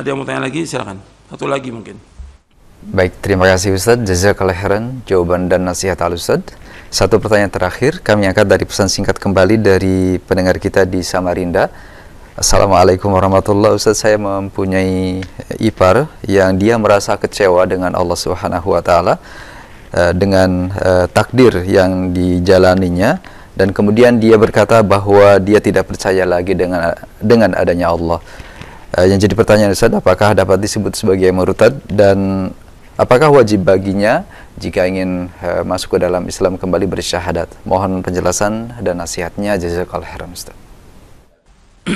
ada yang mau tanya lagi silakan satu lagi mungkin baik terima kasih Ustadz jazakallah khairan jawaban dan nasihat al Ustadz satu pertanyaan terakhir kami angkat dari pesan singkat kembali dari pendengar kita di Samarinda Assalamualaikum warahmatullahi wabarakatuh saya mempunyai ipar yang dia merasa kecewa dengan Allah Subhanahu wa taala Eh, dengan uh, takdir yang dijalaninya dan kemudian dia berkata bahwa dia tidak percaya lagi dengan dengan adanya Allah. Uh, yang jadi pertanyaan Ustaz, apakah dapat disebut sebagai murtad dan apakah wajib baginya jika ingin uh, masuk ke dalam Islam kembali bersyahadat? Mohon penjelasan dan nasihatnya jazakallahu khairan Ustaz.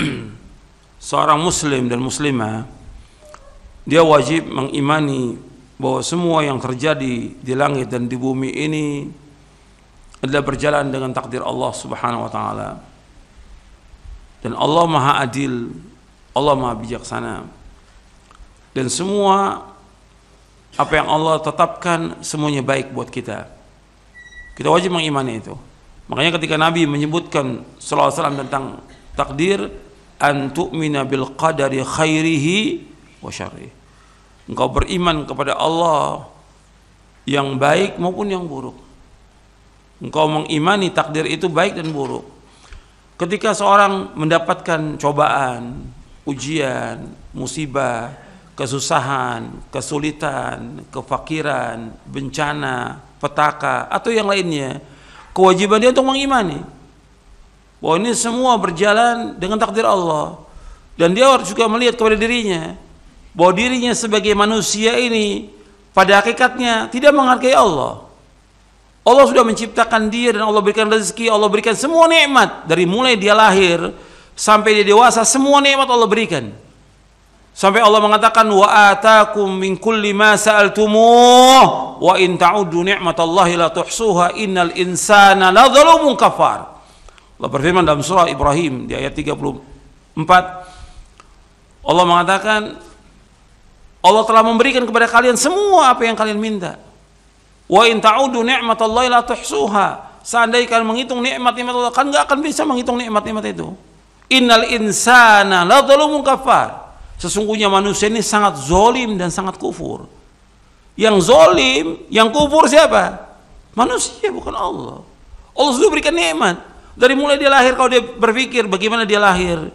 Seorang muslim dan muslimah dia wajib mengimani bahwa semua yang terjadi di langit dan di bumi ini adalah berjalan dengan takdir Allah Subhanahu wa taala. Dan Allah Maha Adil, Allah Maha Bijaksana. Dan semua apa yang Allah tetapkan semuanya baik buat kita. Kita wajib mengimani itu. Makanya ketika Nabi menyebutkan sallallahu alaihi wasallam tentang takdir antumina bil qadari khairihi wa syarrihi engkau beriman kepada Allah yang baik maupun yang buruk engkau mengimani takdir itu baik dan buruk ketika seorang mendapatkan cobaan ujian musibah kesusahan kesulitan kefakiran bencana petaka atau yang lainnya kewajiban dia untuk mengimani bahwa ini semua berjalan dengan takdir Allah dan dia harus juga melihat kepada dirinya bahwa dirinya sebagai manusia ini pada hakikatnya tidak menghargai Allah. Allah sudah menciptakan dia dan Allah berikan rezeki, Allah berikan semua nikmat dari mulai dia lahir sampai dia dewasa semua nikmat Allah berikan. Sampai Allah mengatakan wa atakum min kulli ma sa'altumuh wa in ta'uddu ni'matallahi la tuhsuha innal insana la zalumun kafar. Allah berfirman dalam surah Ibrahim di ayat 34 Allah mengatakan Allah telah memberikan kepada kalian semua apa yang kalian minta. Wa in ta'udu ni'matallahi la tuhsuha. Seandainya kalian menghitung nikmat-nikmat Allah, kan enggak akan bisa menghitung nikmat-nikmat itu. Innal insana la dzalumun kafar. Sesungguhnya manusia ini sangat zolim dan sangat kufur. Yang zolim, yang kufur siapa? Manusia bukan Allah. Allah sudah berikan nikmat. Dari mulai dia lahir kalau dia berpikir bagaimana dia lahir,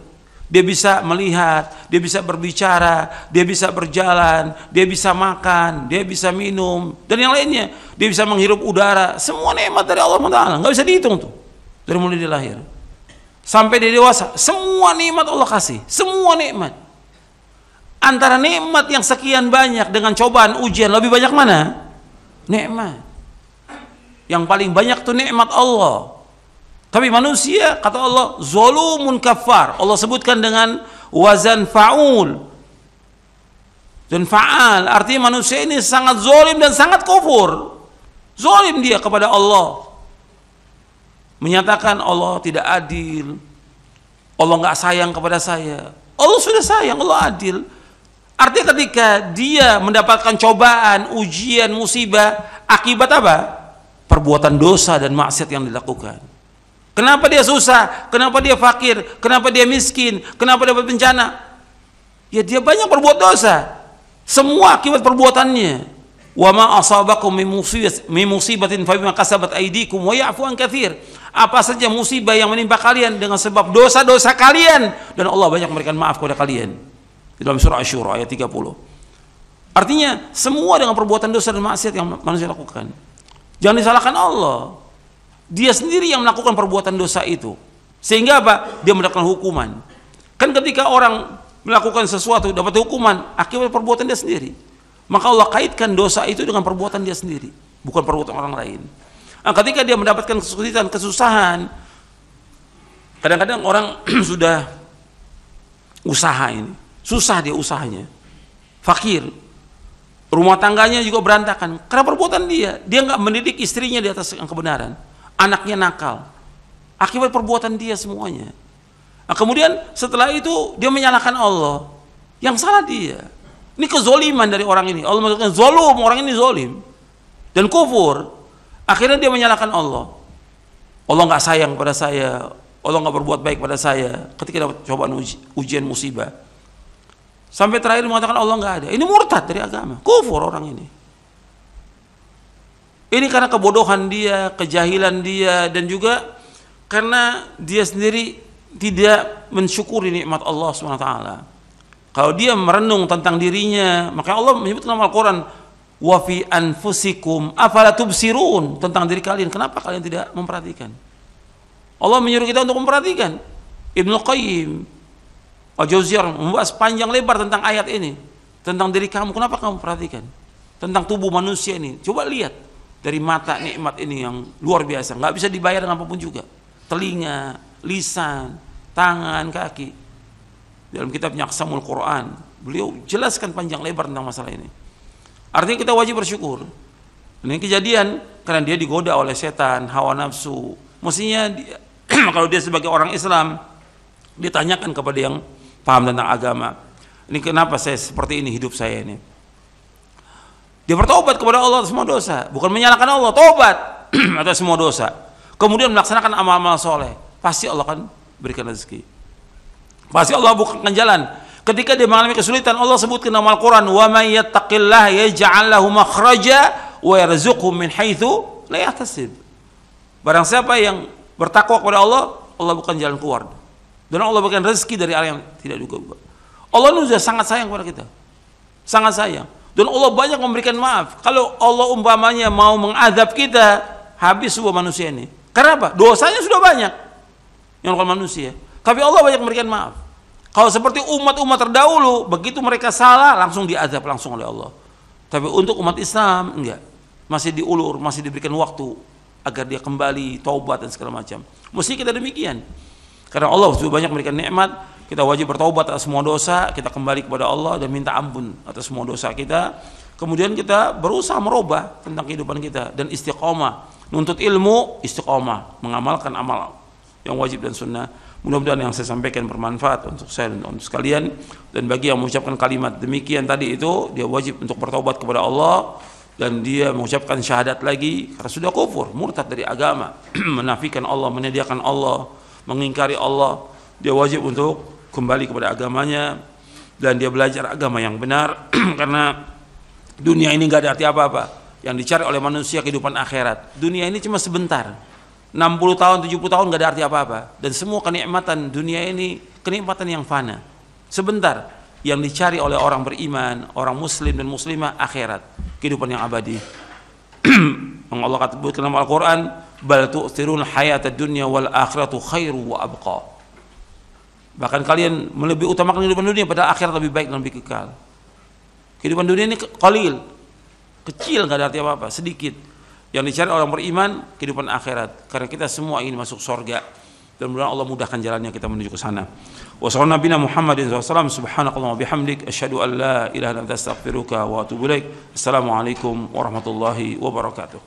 dia bisa melihat, dia bisa berbicara, dia bisa berjalan, dia bisa makan, dia bisa minum, dan yang lainnya. Dia bisa menghirup udara. Semua nikmat dari Allah SWT, nggak bisa dihitung tuh. Dari mulai dia lahir sampai dia dewasa, semua nikmat Allah kasih, semua nikmat. Antara nikmat yang sekian banyak dengan cobaan ujian lebih banyak mana? Nikmat. Yang paling banyak tuh nikmat Allah. Tapi manusia kata Allah zolumun kafar. Allah sebutkan dengan wazan faul dan faal artinya manusia ini sangat zolim dan sangat kufur. Zolim dia kepada Allah. Menyatakan Allah tidak adil. Allah nggak sayang kepada saya. Allah sudah sayang, Allah adil. Artinya ketika dia mendapatkan cobaan, ujian, musibah akibat apa? Perbuatan dosa dan maksiat yang dilakukan. Kenapa dia susah? Kenapa dia fakir? Kenapa dia miskin? Kenapa dia bencana? Ya dia banyak berbuat dosa. Semua akibat perbuatannya. Wa ma asabakum min musibatin fa bima kasabat aydikum wa ya'fu an katsir. Apa saja musibah yang menimpa kalian dengan sebab dosa-dosa kalian dan Allah banyak memberikan maaf kepada kalian. Di dalam surah Asy-Syura ayat 30. Artinya semua dengan perbuatan dosa dan maksiat yang manusia lakukan. Jangan disalahkan Allah dia sendiri yang melakukan perbuatan dosa itu sehingga apa dia mendapatkan hukuman kan ketika orang melakukan sesuatu dapat hukuman akibat perbuatan dia sendiri maka Allah kaitkan dosa itu dengan perbuatan dia sendiri bukan perbuatan orang lain nah, ketika dia mendapatkan kesulitan kesusahan kadang-kadang orang sudah usaha ini susah dia usahanya fakir rumah tangganya juga berantakan karena perbuatan dia dia nggak mendidik istrinya di atas kebenaran anaknya nakal. Akibat perbuatan dia semuanya. Nah, kemudian setelah itu dia menyalahkan Allah. Yang salah dia. Ini kezoliman dari orang ini. Allah mengatakan zolim, orang ini zolim. Dan kufur. Akhirnya dia menyalahkan Allah. Allah nggak sayang pada saya. Allah nggak berbuat baik pada saya. Ketika dapat cobaan uji, ujian musibah. Sampai terakhir mengatakan Allah nggak ada. Ini murtad dari agama. Kufur orang ini. Ini karena kebodohan dia, kejahilan dia dan juga karena dia sendiri tidak mensyukuri nikmat Allah SWT. Kalau dia merenung tentang dirinya, maka Allah menyebut nama Al-Qur'an wa fi anfusikum afala sirun tentang diri kalian, kenapa kalian tidak memperhatikan? Allah menyuruh kita untuk memperhatikan. Ibnu Qayyim Al-Jauziyah membahas panjang lebar tentang ayat ini, tentang diri kamu, kenapa kamu perhatikan? Tentang tubuh manusia ini. Coba lihat dari mata nikmat ini yang luar biasa nggak bisa dibayar dengan apapun juga telinga lisan tangan kaki dalam kitabnya nyaksamul Quran beliau jelaskan panjang lebar tentang masalah ini artinya kita wajib bersyukur ini kejadian karena dia digoda oleh setan hawa nafsu mestinya dia, kalau dia sebagai orang Islam ditanyakan kepada yang paham tentang agama ini kenapa saya seperti ini hidup saya ini dia bertobat kepada Allah atas semua dosa, bukan menyalahkan Allah, tobat atas semua dosa. Kemudian melaksanakan amal-amal soleh, pasti Allah akan berikan rezeki. Pasti Allah bukan jalan. Ketika dia mengalami kesulitan, Allah sebutkan dalam Al-Quran, wa يَتَّقِ اللَّهِ يَجْعَلْ makhraja wa yarzuqhu min haitsu la yahtasib. Barang siapa yang bertakwa kepada Allah, Allah bukan jalan keluar. Dan Allah berikan rezeki dari arah yang tidak duga-duga. Allah sudah sangat sayang kepada kita. Sangat sayang. Dan Allah banyak memberikan maaf. Kalau Allah umpamanya mau mengadab kita, habis semua manusia ini. Karena apa? Dosanya sudah banyak yang lakukan manusia. Tapi Allah banyak memberikan maaf. Kalau seperti umat-umat terdahulu, begitu mereka salah langsung diadab langsung oleh Allah. Tapi untuk umat Islam enggak. Masih diulur, masih diberikan waktu agar dia kembali taubat dan segala macam. Mesti kita demikian. Karena Allah sudah banyak memberikan nikmat, kita wajib bertobat atas semua dosa, kita kembali kepada Allah dan minta ampun atas semua dosa kita. Kemudian kita berusaha merubah tentang kehidupan kita dan istiqomah, nuntut ilmu, istiqomah, mengamalkan amal yang wajib dan sunnah. Mudah-mudahan yang saya sampaikan bermanfaat untuk saya dan untuk sekalian dan bagi yang mengucapkan kalimat demikian tadi itu dia wajib untuk bertobat kepada Allah dan dia mengucapkan syahadat lagi karena sudah kufur, murtad dari agama, menafikan Allah, menyediakan Allah, mengingkari Allah, dia wajib untuk kembali kepada agamanya dan dia belajar agama yang benar karena dunia ini nggak ada arti apa-apa yang dicari oleh manusia kehidupan akhirat dunia ini cuma sebentar 60 tahun 70 tahun nggak ada arti apa-apa dan semua kenikmatan dunia ini kenikmatan yang fana sebentar yang dicari oleh orang beriman orang muslim dan muslimah akhirat kehidupan yang abadi Allah kata dalam Al-Quran bal tu'thirun hayata dunya wal akhiratu khairu wa abqa Bahkan kalian lebih utamakan kehidupan dunia pada akhirat lebih baik dan lebih kekal. Kehidupan dunia ini kolil kecil nggak ada arti apa-apa, sedikit. Yang dicari orang beriman kehidupan akhirat karena kita semua ingin masuk surga dan mudah Allah mudahkan jalannya kita menuju ke sana. wassalamualaikum nabiyina Muhammadin sallallahu bihamdik asyhadu an la ilaha illa anta astaghfiruka wa atubu ilaik. Assalamualaikum warahmatullahi wabarakatuh.